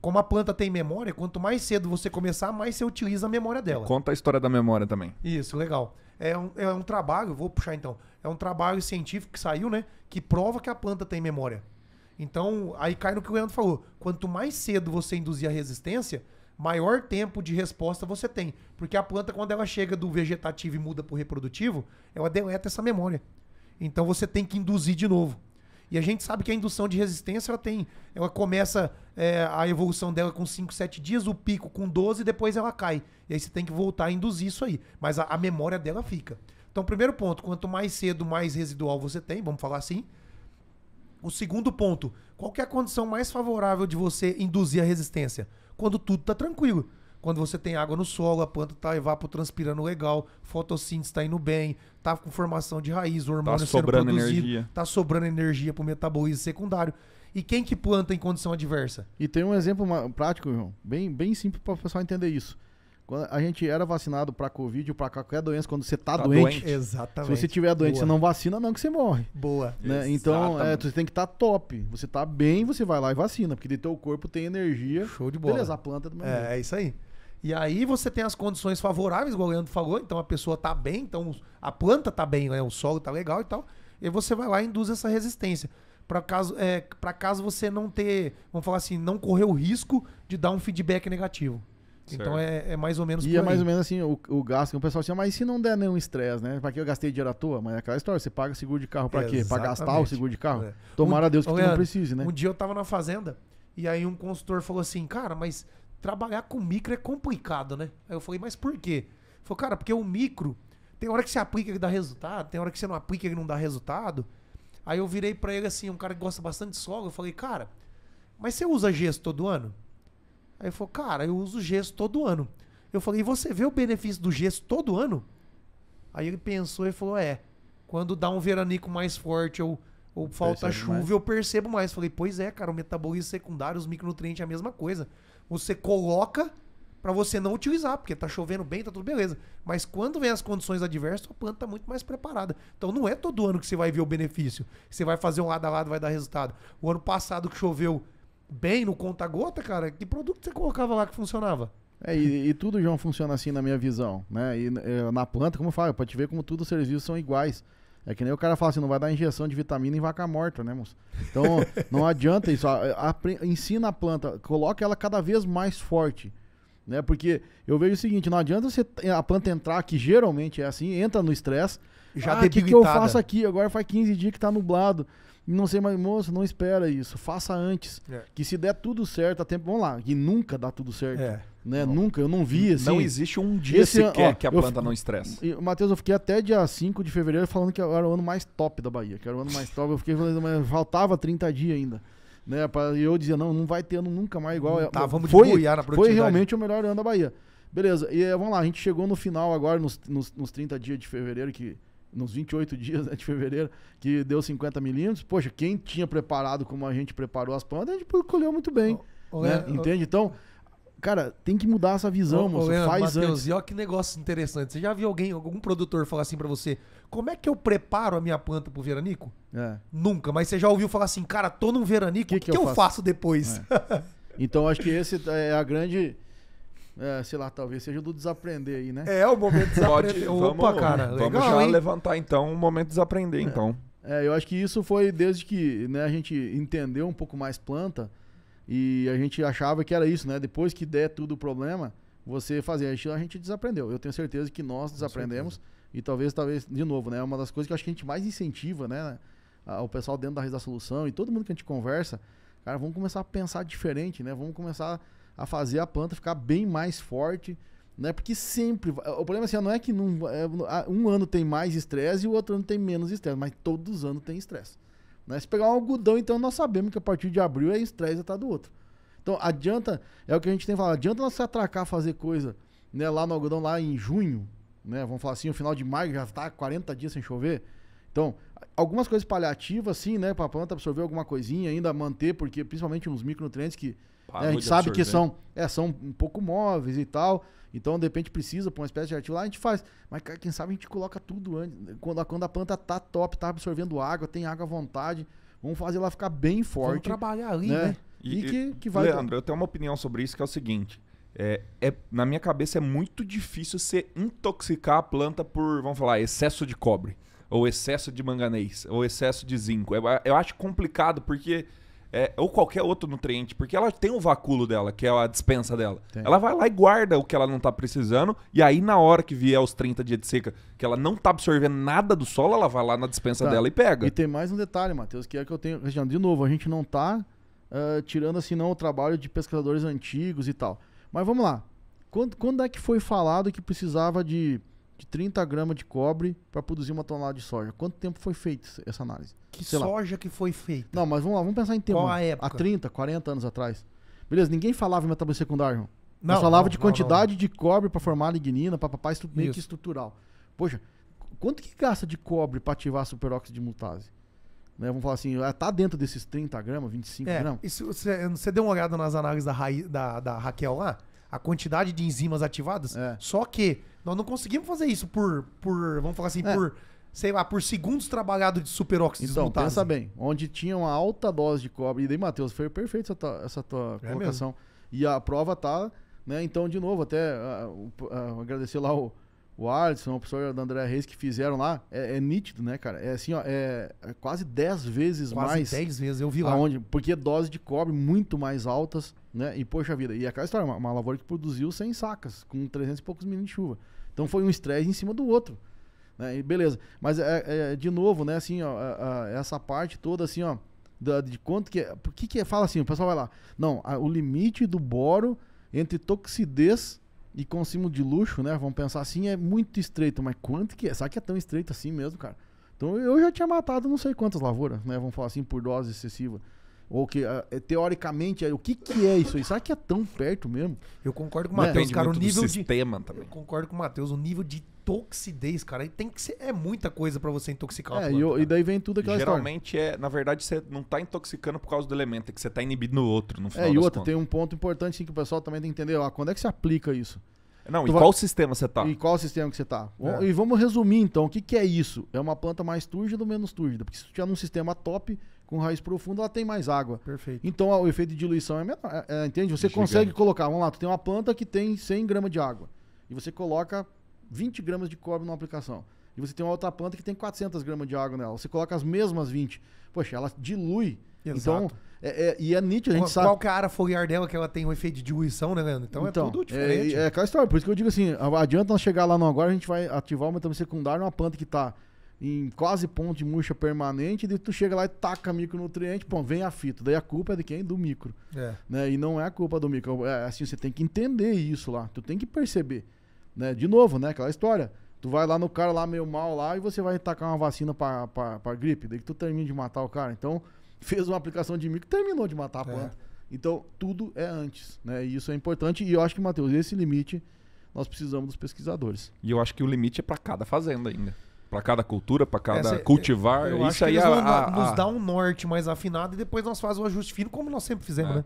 Como a planta tem memória, quanto mais cedo você começar, mais você utiliza a memória dela. Conta a história da memória também. Isso, legal. É um, é um trabalho, vou puxar então. É um trabalho científico que saiu, né? Que prova que a planta tem memória. Então, aí cai no que o Leandro falou. Quanto mais cedo você induzir a resistência, maior tempo de resposta você tem. Porque a planta, quando ela chega do vegetativo e muda para o reprodutivo, ela deleta essa memória. Então você tem que induzir de novo. E a gente sabe que a indução de resistência ela tem. Ela começa é, a evolução dela com 5, 7 dias, o pico com 12, depois ela cai. E aí você tem que voltar a induzir isso aí. Mas a, a memória dela fica. Então, primeiro ponto: quanto mais cedo, mais residual você tem, vamos falar assim. O segundo ponto, qual que é a condição mais favorável de você induzir a resistência? Quando tudo está tranquilo. Quando você tem água no solo, a planta está evapotranspirando legal, fotossíntese está indo bem, está com formação de raiz, o hormônio tá sendo produzido, está sobrando energia para o metabolismo secundário. E quem que planta em condição adversa? E tem um exemplo prático, João, bem, bem simples para o pessoal entender isso. Quando a gente era vacinado para Covid ou para qualquer doença, quando você tá, tá doente, doente, Exatamente. Se você tiver doente, Boa. você não vacina, não, que você morre. Boa. Né? Então, é, você tem que estar tá top. Você tá bem, você vai lá e vacina, porque de teu corpo tem energia. Show de bola. Beleza, a planta também. É, é, é isso aí. E aí você tem as condições favoráveis, igual o Leandro falou, então a pessoa tá bem, então a planta tá bem, né? O solo tá legal e tal. E você vai lá e induz essa resistência para caso, é, caso você não ter, vamos falar assim, não correr o risco de dar um feedback negativo. Então é, é, mais ou menos E é mais ou menos assim o, o gasto que o pessoal tinha, mas se não der nenhum estresse, né? Pra que eu gastei dinheiro à toa? Mas é aquela história, você paga seguro de carro pra é, quê? Exatamente. Pra gastar o seguro de carro? É. Tomara um, a Deus que não precise, né? Um dia eu tava na fazenda e aí um consultor falou assim, cara, mas trabalhar com micro é complicado, né? Aí eu falei, mas por quê? Ele falou, cara, porque o micro, tem hora que você aplica que dá resultado, tem hora que você não aplica que não dá resultado. Aí eu virei pra ele assim, um cara que gosta bastante de solo, eu falei, cara, mas você usa gesso todo ano? Aí ele falou, cara, eu uso gesso todo ano. Eu falei, e você vê o benefício do gesso todo ano? Aí ele pensou e falou, é, quando dá um veranico mais forte ou, ou falta percebo chuva, mais. eu percebo mais. Falei, pois é, cara, o metabolismo secundário, os micronutrientes é a mesma coisa. Você coloca para você não utilizar, porque tá chovendo bem, tá tudo beleza. Mas quando vem as condições adversas, a planta tá muito mais preparada. Então não é todo ano que você vai ver o benefício. Você vai fazer um lado a lado, vai dar resultado. O ano passado que choveu bem no conta-gota, cara, que produto você colocava lá que funcionava? É, e, e, tudo, João, funciona assim na minha visão, né? E é, na planta, como eu falo, pra te ver como tudo os serviços são iguais. É que nem o cara fala assim, não vai dar injeção de vitamina em vaca morta, né, moço? Então, [laughs] não adianta isso. A, a, ensina a planta, coloca ela cada vez mais forte. Né? Porque eu vejo o seguinte, não adianta você a planta entrar, que geralmente é assim, entra no estresse. Já ah, o tá que, que eu faço aqui? Agora faz 15 dias que tá nublado. Não sei mais, moço, não espera isso. Faça antes. É. Que se der tudo certo, a tempo. Vamos lá, e nunca dá tudo certo. É. Né? Nunca, eu não vi assim. Não existe um dia Esse, sequer ó, que a planta eu, não estressa. Matheus, eu fiquei até dia 5 de fevereiro falando que era o ano mais top da Bahia, que era o ano mais top. Eu fiquei falando, mas faltava 30 dias ainda. Né? e eu dizia, não, não vai ter ano nunca mais igual. Tá, vamos foi, na produtividade. Foi realmente o melhor ano da Bahia. Beleza, e eh, vamos lá, a gente chegou no final agora, nos, nos, nos 30 dias de fevereiro que nos 28 dias né, de fevereiro, que deu 50 milímetros. Poxa, quem tinha preparado como a gente preparou as plantas, a gente colheu muito bem. O, né? Entende? Então, cara, tem que mudar essa visão, ô, moço. faz Mateus, antes. E olha que negócio interessante. Você já viu alguém, algum produtor falar assim para você, como é que eu preparo a minha planta pro veranico? É. Nunca, mas você já ouviu falar assim, cara, tô num veranico, o que, que, que, eu, faço? faço depois? É. então, acho que esse é a grande é, sei lá, talvez seja do desaprender aí, né? É, o momento de desaprender. Pode, Opa, vamos, cara, vamos já hein? levantar então o momento de desaprender, é. então. É, eu acho que isso foi desde que né, a gente entendeu um pouco mais planta e a gente achava que era isso, né? Depois que der tudo o problema, você fazer. A gente, a gente desaprendeu. Eu tenho certeza que nós desaprendemos e talvez, talvez, de novo, né? É uma das coisas que eu acho que a gente mais incentiva, né? O pessoal dentro da Raiz da Solução e todo mundo que a gente conversa, cara, vamos começar a pensar diferente, né? Vamos começar a fazer a planta ficar bem mais forte, né? Porque sempre. O problema assim, não é que num, é, um ano tem mais estresse e o outro ano tem menos estresse, mas todos os anos tem estresse. Né? Se pegar um algodão, então nós sabemos que a partir de abril é estresse atrás do outro. Então adianta, é o que a gente tem falado, adianta nós se atracar a fazer coisa né, lá no algodão lá em junho, né? Vamos falar assim, o final de maio já está 40 dias sem chover. Então, algumas coisas paliativas, sim, né? Para a planta absorver alguma coisinha, ainda manter, porque principalmente uns micronutrientes que né, a gente sabe absorver. que são, é, são um pouco móveis e tal. Então, de repente, precisa para uma espécie de ativo lá, a gente faz. Mas, quem sabe a gente coloca tudo antes. Quando a, quando a planta tá top, tá absorvendo água, tem água à vontade. Vamos fazer ela ficar bem forte. Vamos trabalhar ali, né? né? E, e, que, que vai. Leandro, eu tenho uma opinião sobre isso que é o seguinte. É, é, na minha cabeça é muito difícil você intoxicar a planta por, vamos falar, excesso de cobre ou excesso de manganês, ou excesso de zinco. Eu, eu acho complicado porque. É, ou qualquer outro nutriente, porque ela tem o vaculo dela, que é a dispensa dela. Tem. Ela vai lá e guarda o que ela não tá precisando, e aí na hora que vier os 30 dias de seca, que ela não tá absorvendo nada do solo, ela vai lá na dispensa tá. dela e pega. E tem mais um detalhe, Matheus, que é que eu tenho. Reginaldo, de novo, a gente não tá uh, tirando assim não o trabalho de pescadores antigos e tal. Mas vamos lá. Quando, quando é que foi falado que precisava de de 30 gramas de cobre para produzir uma tonelada de soja. Quanto tempo foi feita essa análise? Que Sei soja lá. que foi feita? Não, mas vamos lá, vamos pensar em tempo. Qual a época? Há 30, 40 anos atrás. Beleza, ninguém falava em metabolismo secundário, irmão. Não, falava não, de quantidade não, de cobre para formar lignina, para estru meio que estrutural. Poxa, quanto que gasta de cobre para ativar superóxido de mutase? Né, vamos falar assim, é, tá dentro desses 30 gramas, 25 é, gramas? Isso, você, você deu uma olhada nas análises da, da, da Raquel lá? a quantidade de enzimas ativadas. É. Só que nós não conseguimos fazer isso por, por vamos falar assim, é. por sei lá, por segundos trabalhado de superóxido então, de pensa bem, onde tinha uma alta dose de cobre, e daí, Matheus, foi perfeito essa tua, essa tua é colocação. Mesmo. E a prova tá, né? Então, de novo, até uh, uh, uh, agradecer lá o, o Alisson, o professor André Reis que fizeram lá, é, é, nítido, né, cara? É assim, ó, é, é quase 10 vezes quase mais. Quase 10 vezes, eu vi lá. Aonde, porque dose de cobre muito mais altas, né? E poxa vida, e aquela história, uma, uma lavoura que produziu 100 sacas, com 300 e poucos milímetros de chuva. Então foi um estresse em cima do outro. Né? E beleza. Mas, é, é, é de novo, né, assim, ó, essa parte toda, assim, ó, da, de quanto que é. Por que que é, fala assim, o pessoal vai lá, não, a, o limite do boro entre toxidez e consumo de luxo, né? Vamos pensar assim, é muito estreito, mas quanto que é? Será que é tão estreito assim mesmo, cara? Então eu já tinha matado não sei quantas lavouras, né? Vamos falar assim, por dose excessiva. Ou que, uh, teoricamente, é, o que, que é isso aí? Será que é tão perto mesmo? Eu concordo com o né? Matheus, cara. O nível de. Sistema também. Eu concordo com o Matheus. O nível de toxidez, cara. Tem que ser, é muita coisa para você intoxicar é, uma é, planta, e, e, daí vem tudo aquela Geralmente história. é, na verdade, você não tá intoxicando por causa do elemento, é que você tá inibindo no outro, no É, e outra, contas. tem um ponto importante sim, que o pessoal também tem que entender, ó, quando é que se aplica isso? Não, tu e vai... qual sistema você tá? E qual sistema que você tá? É. E vamos resumir então, o que, que é isso? É uma planta mais túrgida ou menos túrgida? Porque se tu tiver num sistema top, com raiz profunda, ela tem mais água. Perfeito. Então ó, o efeito de diluição é menor, é, é entende? Você Gigante. consegue colocar, vamos lá, tu tem uma planta que tem 100 gramas de água, e você coloca 20 gramas de cobre numa aplicação. E você tem uma outra planta que tem 400 gramas de água nela. Você coloca as mesmas 20. Poxa, ela dilui. Então, Exato. Então, é, é, e é nítido, a gente qual, sabe. Qual que é a área foliar dela que ela tem um efeito de diluição, né, Leandro? Então, é então é tudo diferente. É, é aquela história. Por isso que eu digo assim, adianta nós chegar lá não agora, a gente vai ativar o metano secundário uma planta que está em quase ponto de murcha permanente, e tu chega lá e taca micronutriente, pô, vem a fita. Daí a culpa é de quem? Do micro. É. Né? E não é a culpa do micro. É, assim, você tem que entender isso lá. Tu tem que perceber. Né? De novo, né? Aquela história. Tu vai lá no cara lá meio mal lá e você vai tacar uma vacina pra, pra, pra gripe, daí que tu termina de matar o cara. Então, [laughs] fez uma aplicação de mico, terminou de matar a é. planta. É. Então, tudo é antes, né? E isso é importante e eu acho que, Matheus, esse limite nós precisamos dos pesquisadores. E eu acho que o limite é para cada fazenda ainda. Para cada cultura, para cada Essa, é, cultivar. Eu isso acho aí que eles é a, a, nos dá um norte mais afinado e depois nós fazemos o ajuste fino, como nós sempre fizemos, é. né?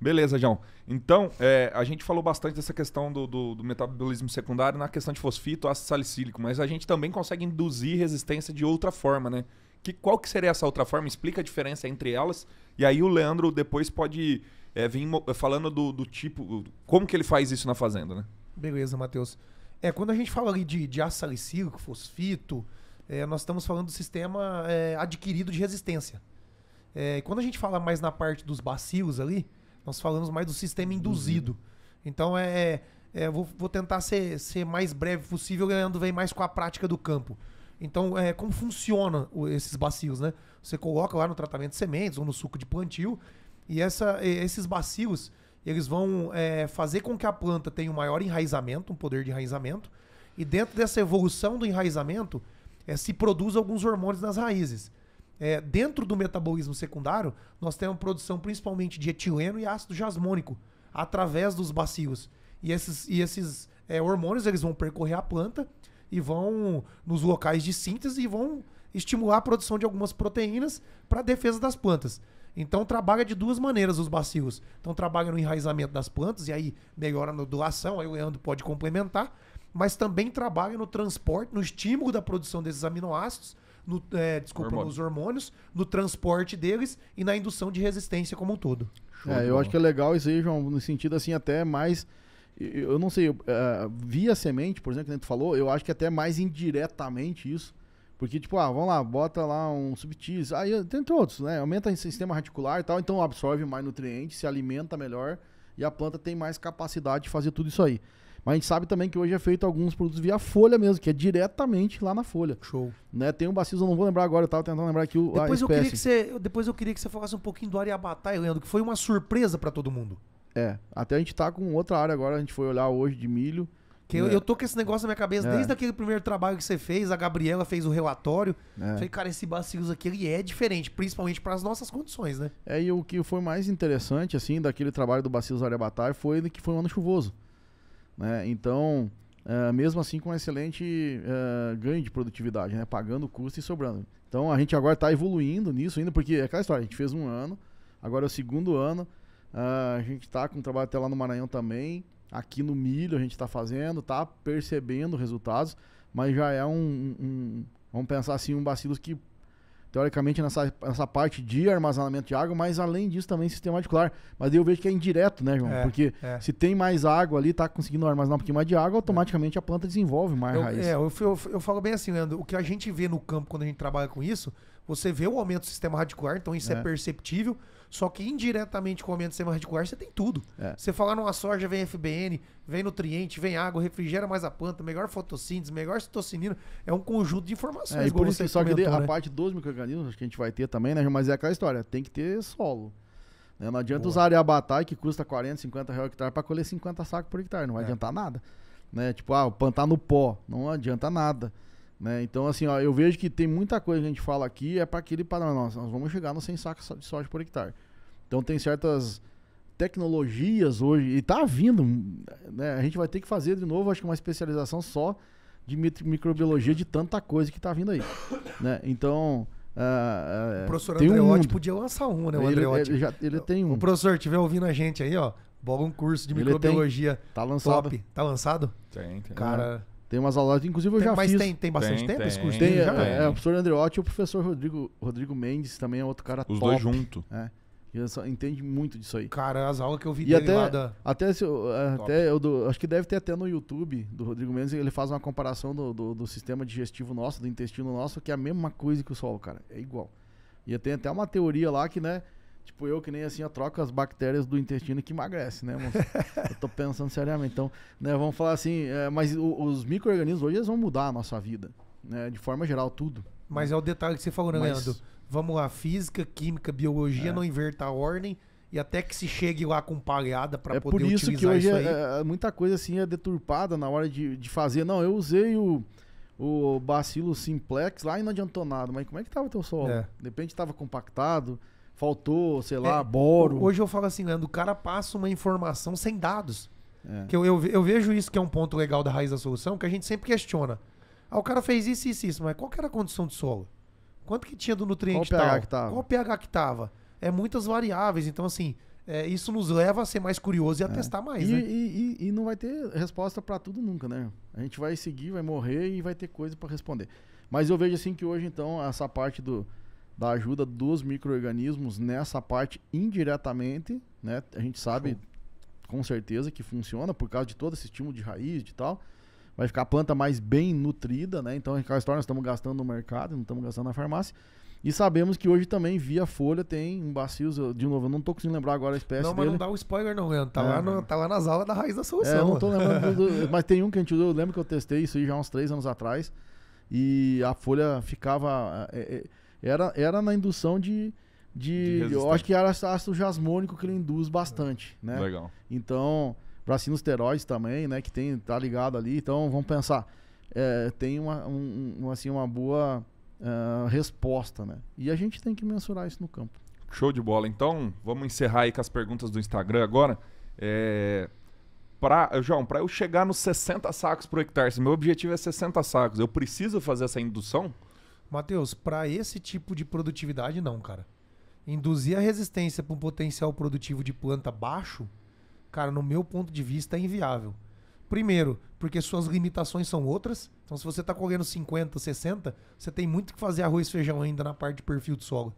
Beleza, João. Então, é, a gente falou bastante dessa questão do, do, do, metabolismo secundário na questão de fosfito, ácido salicílico, mas a gente também consegue induzir resistência de outra forma, né? Que, qual que seria essa outra forma? Explica a diferença entre elas. E aí o Leandro depois pode é, vir falando do, do tipo, como que ele faz isso na fazenda, né? Beleza, Matheus. É, quando a gente fala ali de, de ácido salicílico, fosfito, é, nós estamos falando do sistema é, adquirido de resistência. É, quando a gente fala mais na parte dos bacilos ali, nós falamos mais do sistema uhum. induzido. Então é. é, é vou, vou, tentar ser, ser mais breve possível, ganhando vem mais com a prática do campo. Então, é, como funciona o, esses bacios, né? Você coloca lá no tratamento de sementes ou no suco de plantio, e essa, esses bacios eles vão é, fazer com que a planta tenha um maior enraizamento, um poder de enraizamento, e dentro dessa evolução do enraizamento é, se produz alguns hormônios nas raízes. É, dentro do metabolismo secundário, nós temos produção principalmente de etileno e ácido jasmônico através dos bacios. E esses, e esses é, hormônios eles vão percorrer a planta e vão nos locais de síntese e vão estimular a produção de algumas proteínas para defesa das plantas. Então trabalha de duas maneiras os bacios. Então trabalha no enraizamento das plantas e aí melhora a nodulação, aí o Leandro pode complementar, mas também trabalha no transporte, no estímulo da produção desses aminoácidos no, é, desculpa, Hormônio. nos hormônios, no transporte deles e na indução de resistência como um todo. É, Show é, eu acho que é legal isso aí, João, no sentido assim, até mais. Eu não sei, uh, é, via semente, por exemplo, que a gente falou, eu acho que até mais indiretamente isso. Porque, tipo, ah, vamos lá, bota lá um subtis. Aí tem outros, né? Aumenta o sistema radicular e tal, então absorve mais nutrientes, se alimenta melhor e a planta tem mais capacidade de fazer tudo isso aí. Mas a gente sabe também que hoje é feito alguns produtos via folha mesmo, que é diretamente lá na folha. Show. Né? Tem um baciso, eu não vou lembrar agora, eu tava tentando lembrar aqui o depois eu queria que você Depois eu queria que você falasse um pouquinho do Ariabatai, Leandro, que foi uma surpresa para todo mundo. É, até a gente tá com outra área agora, a gente foi olhar hoje de milho. Que é. eu, eu tô com esse negócio na minha cabeça é. desde aquele primeiro trabalho que você fez, a Gabriela fez o relatório. É. Falei, cara, esse bacilos aqui ele é diferente, principalmente para as nossas condições, né? É, e o que foi mais interessante, assim, daquele trabalho do bacilos Ariabatai foi que foi um ano chuvoso. Né? Então, eh, mesmo assim com um excelente eh, ganho de produtividade, né? pagando o custo e sobrando. Então a gente agora está evoluindo nisso ainda, porque é aquela história, a gente fez um ano, agora é o segundo ano, eh, a gente está com trabalho até lá no Maranhão também, aqui no milho a gente está fazendo, está percebendo resultados, mas já é um, um, um, vamos pensar assim, um bacilo que teoricamente, nessa, nessa parte de armazenamento de água, mas além disso também sistema radicular. Mas eu vejo que é indireto, né, João? É, porque é. se tem mais água ali, tá conseguindo armazenar um pouquinho mais de água, automaticamente a planta desenvolve mais eu, raiz. É, eu, eu, eu, falo bem assim, Leandro, o que a gente vê no campo quando a gente trabalha com isso, você vê o aumento do sistema radicular, então isso é, é perceptível. Só que indiretamente com o aumento semarradicular você tem tudo. É. Você falar numa soja, vem FBN, vem nutriente, vem água, refrigera mais a planta, melhor fotossíntese, melhor citocinina. É um conjunto de informações. É, e por isso que só que né? a parte dos micro-organismos que a gente vai ter também, né? Mas é aquela história, tem que ter solo. Né? Não adianta Boa. usar areabatai que custa 40, 50 reais por hectare para colher 50 sacos por hectare. Não vai é. adiantar nada. Né? Tipo, ah, plantar no pó. Não adianta nada. Né? Então, assim, ó, eu vejo que tem muita coisa que a gente fala aqui é para aquele padrão. Nós, nós vamos chegar no 100 sacos de soja por hectare. Então, tem certas tecnologias hoje, e tá vindo, né? A gente vai ter que fazer de novo, acho que uma especialização só de microbiologia de tanta coisa que tá vindo aí, [coughs] né? Então... Uh, uh, o professor André Andreotti um... podia lançar um, né? O ele, Ele, já, ele tem um. O professor estiver ouvindo a gente aí, ó, bola um curso de microbiologia tem, tá lançado. top. Tá lançado? Tem, tem. Cara... É. Tem umas aulas, inclusive eu tem, já mas fiz. Mas tem, tem bastante tem, tempo tem, esse curso? Tem, já, é, é, o professor Andreotti e o professor Rodrigo, Rodrigo Mendes também é outro cara Os top. Os dois juntos. É. Entende muito disso aí. Cara, as aulas que eu vi e até, lá da... Até, se, é, até eu do, acho que deve ter até no YouTube do Rodrigo Mendes, ele faz uma comparação do, do, do, sistema digestivo nosso, do intestino nosso, que é a mesma coisa que o sol, cara. É igual. E tem até uma teoria lá que, né, Tipo, eu que nem assim, eu troco as bactérias do intestino que emagrece, né, moço? eu tô pensando seriamente. Então, né, vamos falar assim, é, mas o, os micro-organismos hoje eles vão mudar a nossa vida, né? De forma geral, tudo. Mas é o detalhe que você falou, né, mas... Leandro? Vamos lá, física, química, biologia, é. não inverta a ordem. E até que se chegue lá com palhada para é poder utilizar isso É por isso que hoje é, é, muita coisa assim é deturpada na hora de, de fazer. Não, eu usei o, o bacilo simplex lá e não adiantou nada. Mas como é que tava teu solo? É. De repente tava compactado faltou, sei lá, é, boro. Hoje eu falo assim, Leandro, o cara passa uma informação sem dados. É. Que eu, eu, eu, vejo isso que é um ponto legal da raiz da solução, que a gente sempre questiona. Ah, o cara fez isso, isso, isso, mas qual que era a condição de solo? Quanto que tinha do nutriente qual o pH que tava? Qual o pH que tava? É muitas variáveis, então assim, é, isso nos leva a ser mais curioso e a é. testar mais, e, né? E, e, e, não vai ter resposta para tudo nunca, né? A gente vai seguir, vai morrer e vai ter coisa para responder. Mas eu vejo assim que hoje, então, essa parte do, da ajuda dos micro-organismos nessa parte indiretamente, né? A gente sabe Show. com certeza que funciona por causa de todo esse estímulo de raiz e tal. Vai ficar a planta mais bem nutrida, né? Então, aquela história, nós estamos gastando no mercado, não estamos gastando na farmácia. E sabemos que hoje também, via folha, tem um bacilo, de novo, eu não tô conseguindo lembrar agora a espécie Não, mas dele. não dá um spoiler não, Leandro. Tá, é, lá no, tá lá nas aulas da raiz da é, solução. É, eu não tô lembrando, [laughs] do, mas tem um que a gente eu lembro que eu testei isso aí já uns três anos atrás. E a folha ficava... É, é, era, era na indução de. de, de eu acho que era ácido jasmônico que ele induz bastante, né? Legal. Então, bracinosteroides também, né? Que tem, tá ligado ali. Então, vamos pensar. É, tem uma, um, um, assim, uma boa uh, resposta, né? E a gente tem que mensurar isso no campo. Show de bola. Então, vamos encerrar aí com as perguntas do Instagram agora. É, pra, eh, João, para eu chegar nos 60 sacos por hectare, se meu objetivo é 60 sacos, eu preciso fazer essa indução? Matheus, para esse tipo de produtividade, não, cara. Induzir a resistência para um potencial produtivo de planta baixo, cara, no meu ponto de vista, é inviável. Primeiro, porque suas limitações são outras. Então, se você está colhendo 50, 60, você tem muito que fazer arroz e feijão ainda na parte de perfil de solo.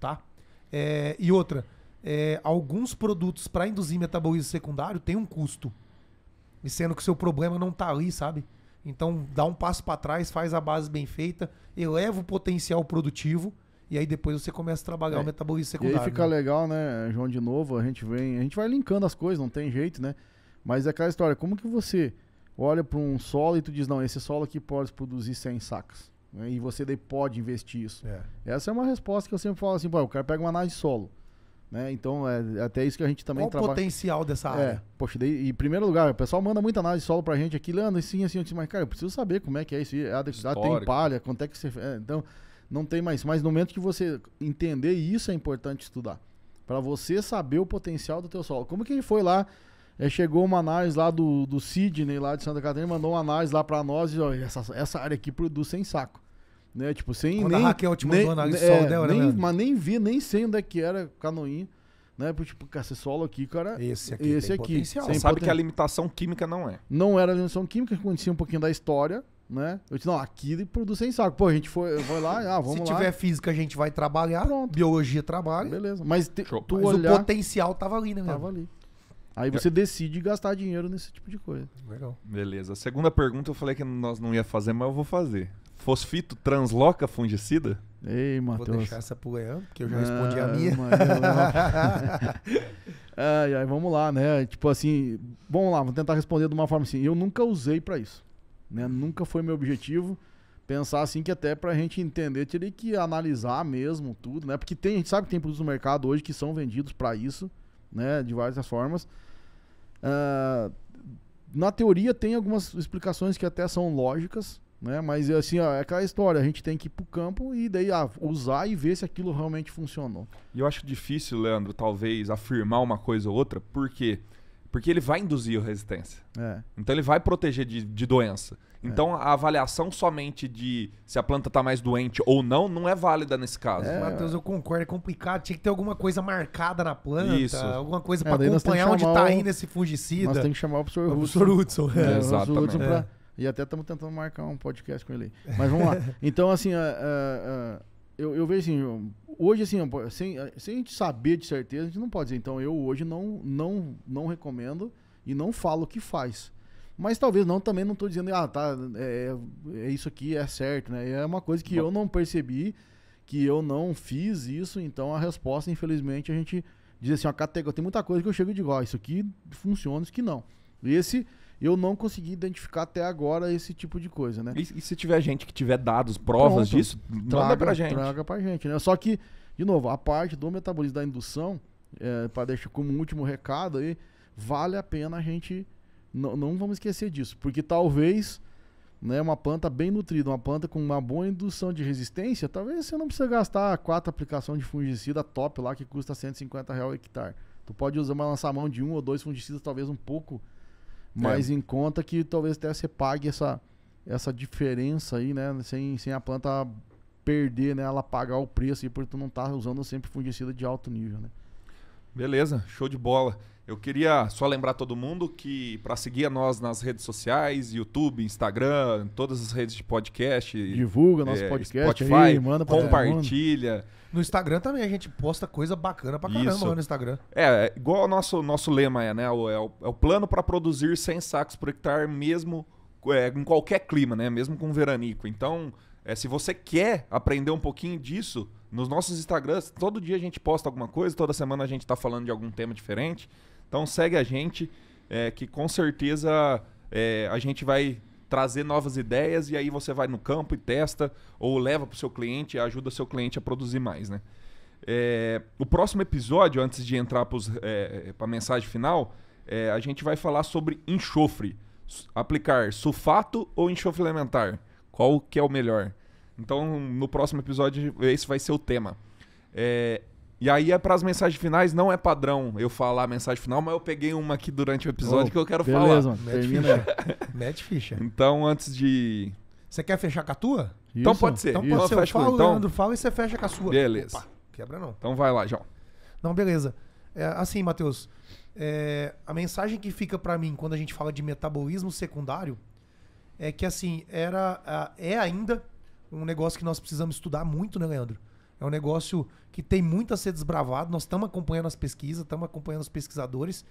Tá? É, e outra, é, alguns produtos para induzir metabolismo secundário têm um custo. E sendo que o seu problema não está ali, sabe? Então, dá um passo para trás, faz a base bem feita, eleva o potencial produtivo e aí depois você começa a trabalhar é. o metabolismo secundário. E aí fica né? legal, né, João, de novo, a gente vem, a gente vai linkando as coisas, não tem jeito, né? Mas é aquela história, como que você olha para um solo e tu diz, não, esse solo aqui pode produzir 100 sacas, né? e você daí pode investir isso. É. Essa é uma resposta que eu sempre falo assim, pô, o cara pega uma análise solo. Né? Então, é até isso que a gente também Qual trabalha. o potencial dessa é, área? É, poxa, daí, em primeiro lugar, o pessoal manda muita análise solo pra gente aqui, Leandro, assim, assim, eu disse, mas cara, eu preciso saber como é que é isso. Ah, tem palha, quanto é que você. É, então, não tem mais. Mas no momento que você entender isso, é importante estudar. para você saber o potencial do teu solo. Como que ele foi lá? É, chegou uma análise lá do, do Sidney, lá de Santa Catarina, mandou uma análise lá para nós e ó, essa, essa área aqui produz sem saco. Né? Tipo, sem Quando nem... a Raquel te mandou nem, na né, é, sol dela, né? Mas nem vi, nem sei onde é que era canoinha. Né? Tipo, esse solo aqui, cara... Esse aqui esse aqui, potencial. Você sabe poten... que a limitação química não é. Não era a limitação química, que conhecia um pouquinho da história, né? Eu disse, não, aqui produz sem saco. Pô, a gente foi, foi lá, ah, vamos lá. Se tiver lá. física, a gente vai trabalhar. Pronto. Biologia trabalho Beleza. Mas, te, tu mas olhar, o potencial tava ali, né? Tava ali. Aí você é. decide gastar dinheiro nesse tipo de coisa. Legal. Beleza. A segunda pergunta eu falei que nós não ia fazer, mas eu vou fazer. Fosfito transloca fungicida? Ei, Matheus. Vou deixar essa pro Leandro, porque eu já ah, respondi a minha. Mano, [laughs] ai, ai, vamos lá, né? Tipo assim, vamos lá, vou tentar responder de uma forma assim. Eu nunca usei para isso, né? Nunca foi meu objetivo pensar assim que até pra gente entender teria que analisar mesmo tudo, né? Porque tem, a gente sabe que tem produtos no mercado hoje que são vendidos para isso, né? De várias formas. Uh, na teoria tem algumas explicações que até são lógicas, né? Mas é assim, ó, é aquela história, a gente tem que ir pro campo e daí ah, usar e ver se aquilo realmente funcionou. E eu acho difícil, Leandro, talvez afirmar uma coisa ou outra, por quê? Porque ele vai induzir resistência. É. Então ele vai proteger de, de doença. É. Então é. a avaliação somente de se a planta está mais doente ou não não é válida nesse caso. É, Matheus, eu concordo, é complicado. Tinha que ter alguma coisa marcada na planta, Isso. alguma coisa é, para acompanhar onde tá o... indo esse fungicida. Nós tem que chamar o professor Hudson. O professor Hudson. É, exatamente. E até estamos tentando marcar um podcast com ele aí. Mas vamos lá. [laughs] Então, assim, é, é, é, eu, eu, vejo assim, hoje assim, sem, sem a gente saber de certeza, a gente não pode dizer, então eu hoje não, não, não recomendo e não falo o que faz. Mas talvez não, também não estou dizendo, ah, tá, é, é, isso aqui, é certo, né? É uma coisa que Bom. eu não percebi, que eu não fiz isso, então a resposta, infelizmente, a gente diz assim, uma categoria, tem muita coisa que eu chego e digo, ah, isso aqui funciona, isso aqui não. Esse, eu não consegui identificar até agora esse tipo de coisa, né? E, e se tiver gente que tiver dados, provas Pronto, disso, traga, manda pra gente. Traga pra gente, né? Só que, de novo, a parte do metabolismo da indução, é, para deixar como último recado aí, vale a pena a gente. Não, vamos esquecer disso, porque talvez né, uma planta bem nutrida, uma planta com uma boa indução de resistência, talvez você não precisa gastar quatro aplicações de fungicida top lá que custa 150 reais o hectare. Tu pode usar uma lançar mão de um ou dois fungicidas, talvez um pouco mas é. em conta que talvez até você pague essa, essa diferença aí, né? Sem, sem a planta perder, né? Ela pagar o preço e por tu não estar tá usando sempre fungicida de alto nível, né? Beleza, show de bola. Eu queria só lembrar todo mundo que para seguir a nós nas redes sociais, YouTube, Instagram, todas as redes de podcast. Divulga é, nosso podcast, Spotify, aí, manda compartilha. No Instagram também a gente posta coisa bacana pra caramba Isso. no Instagram. É, é, igual o nosso, nosso lema é, né? O, é, o, é o plano para produzir 100 sacos por hectare mesmo é, em qualquer clima, né? Mesmo com veranico. Então, é, se você quer aprender um pouquinho disso, nos nossos Instagrams, todo dia a gente posta alguma coisa, toda semana a gente está falando de algum tema diferente. Então segue a gente, é, que com certeza é, a gente vai trazer novas ideias e aí você vai no campo e testa ou leva para o seu cliente e ajuda seu cliente a produzir mais, né? É, o próximo episódio, antes de entrar para é, a mensagem final, é, a gente vai falar sobre enxofre. Aplicar sulfato ou enxofre elementar? Qual que é o melhor? Então, no próximo episódio, esse vai ser o tema. É, e aí é para as mensagens finais, não é padrão eu falar a mensagem final, mas eu peguei uma aqui durante o episódio oh, que eu quero beleza, falar. Beleza, mete ficha. Então, antes de. Você quer fechar com a tua? Isso, então pode ser. Então isso. pode ser. Eu falo, então... Leandro, fala e você fecha com a sua. Beleza. Opa, quebra não. Então vai lá, João. Não, beleza. É, assim, Matheus, é, a mensagem que fica para mim quando a gente fala de metabolismo secundário é que assim, era é ainda um negócio que nós precisamos estudar muito, né, Leandro? É um negócio que tem muito a ser desbravado. Nós estamos acompanhando as pesquisas, estamos acompanhando os pesquisadores.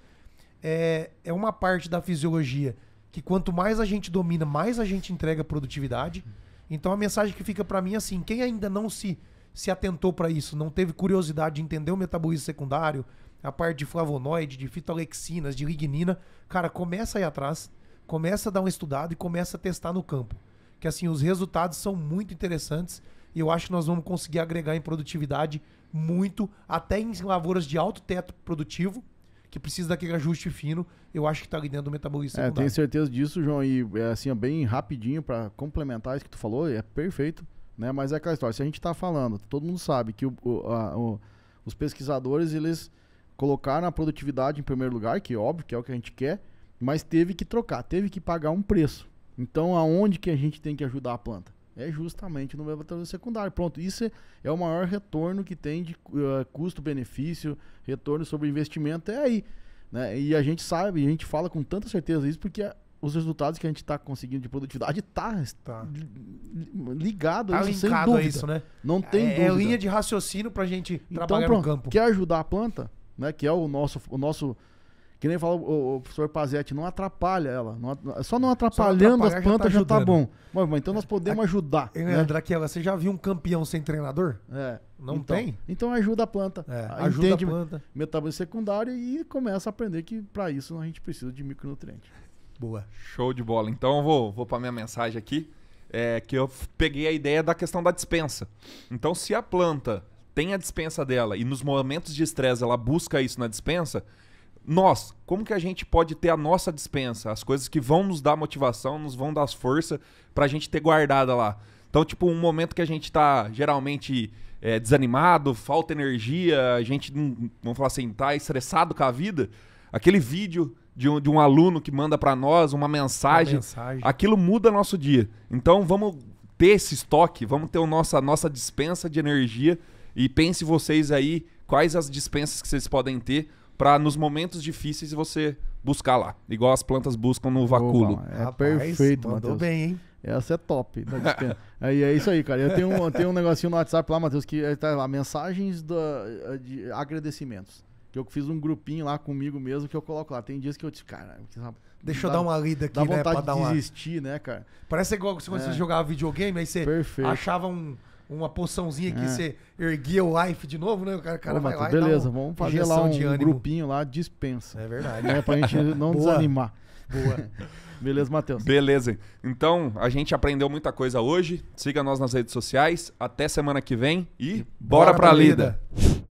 É, é uma parte da fisiologia que quanto mais a gente domina, mais a gente entrega produtividade. Então a mensagem que fica para mim é assim: quem ainda não se, se atentou para isso, não teve curiosidade de entender o metabolismo secundário, a parte de flavonoide, de fitoalexinas, de lignina, cara, começa aí atrás começa a dar um estudado e começa a testar no campo. Que assim, os resultados são muito interessantes e eu acho que nós vamos conseguir agregar em produtividade muito, até em lavouras de alto teto produtivo, que precisa daquele ajuste fino, eu acho que está ali dentro do metabolismo É, tenho certeza disso, João, e é, assim, é bem rapidinho para complementar isso que tu falou, é perfeito, né? Mas é aquela história, se a gente está falando, todo mundo sabe que o, o, a, o, os pesquisadores, eles colocaram a produtividade em primeiro lugar, que é óbvio que é o que a gente quer, mas teve que trocar, teve que pagar um preço. Então, aonde que a gente tem que ajudar a planta? É justamente no laboratório secundário. Pronto, isso é, o maior retorno que tem de uh, custo-benefício, retorno sobre investimento, é aí. Né? E a gente sabe, a gente fala com tanta certeza isso, porque os resultados que a gente está conseguindo de produtividade está tá. tá. ligado tá a isso, linkado a isso, né? Não tem é, é dúvida. É linha de raciocínio para a gente então, trabalhar pronto, no campo. Quer ajudar a planta, né? que é o nosso, o nosso que nem fala o, o professor Pazetti, não atrapalha ela. Não, só não atrapalhando só as tá plantas já tá, já tá bom. Mas, mas, então nós podemos ajudar. Né? Andraquela, você já viu um campeão sem treinador? É. Não então, tem? Então ajuda a planta. É, ajuda entende, a planta. Metabolismo secundário e começa a aprender que para isso a gente precisa de micronutrientes. Boa. Show de bola. Então eu vou, vou para minha mensagem aqui. É que eu peguei a ideia da questão da dispensa. Então, se a planta tem a dispensa dela e nos momentos de estresse ela busca isso na dispensa, nós, como que a gente pode ter a nossa dispensa, as coisas que vão nos dar motivação, nos vão dar força pra gente ter guardada lá. Então, tipo, um momento que a gente tá geralmente é, desanimado, falta energia, a gente, vamos falar assim, tá estressado com a vida, aquele vídeo de um, de um aluno que manda para nós uma mensagem, uma mensagem, aquilo muda nosso dia. Então, vamos ter esse estoque, vamos ter o nossa a nossa dispensa de energia e pense vocês aí quais as dispensas que vocês podem ter para nos momentos difíceis você buscar lá. Igual as plantas buscam no vaculo. é Rapaz, perfeito, mandou bem, hein? Essa é top. Né, aí é isso aí, cara. Eu tenho, um, eu tenho um negocinho no WhatsApp lá, Matheus, que é, tá lá, mensagens é, de agradecimentos. Que eu fiz um grupinho lá comigo mesmo que eu coloco lá. Tem dias que eu disse, cara, Deixa dá, eu dar uma lida aqui, dá né, vontade né? Para de uma... desistir, né, cara? Parece igual se você é. jogava videogame, aí você Perfeito. achava um uma poçãozinha que é. você erguia o life de novo, né? O cara, cara Ô, vai lá beleza, um, vamos fazer lá um grupinho lá, dispensa. É verdade. Né? Pra gente [laughs] não Boa. desanimar. Boa. [laughs] Beleza, Matheus. Beleza. Então, a gente aprendeu muita coisa hoje. Siga nós nas redes sociais. Até semana que vem e, e bora, bora pra, pra lida. lida.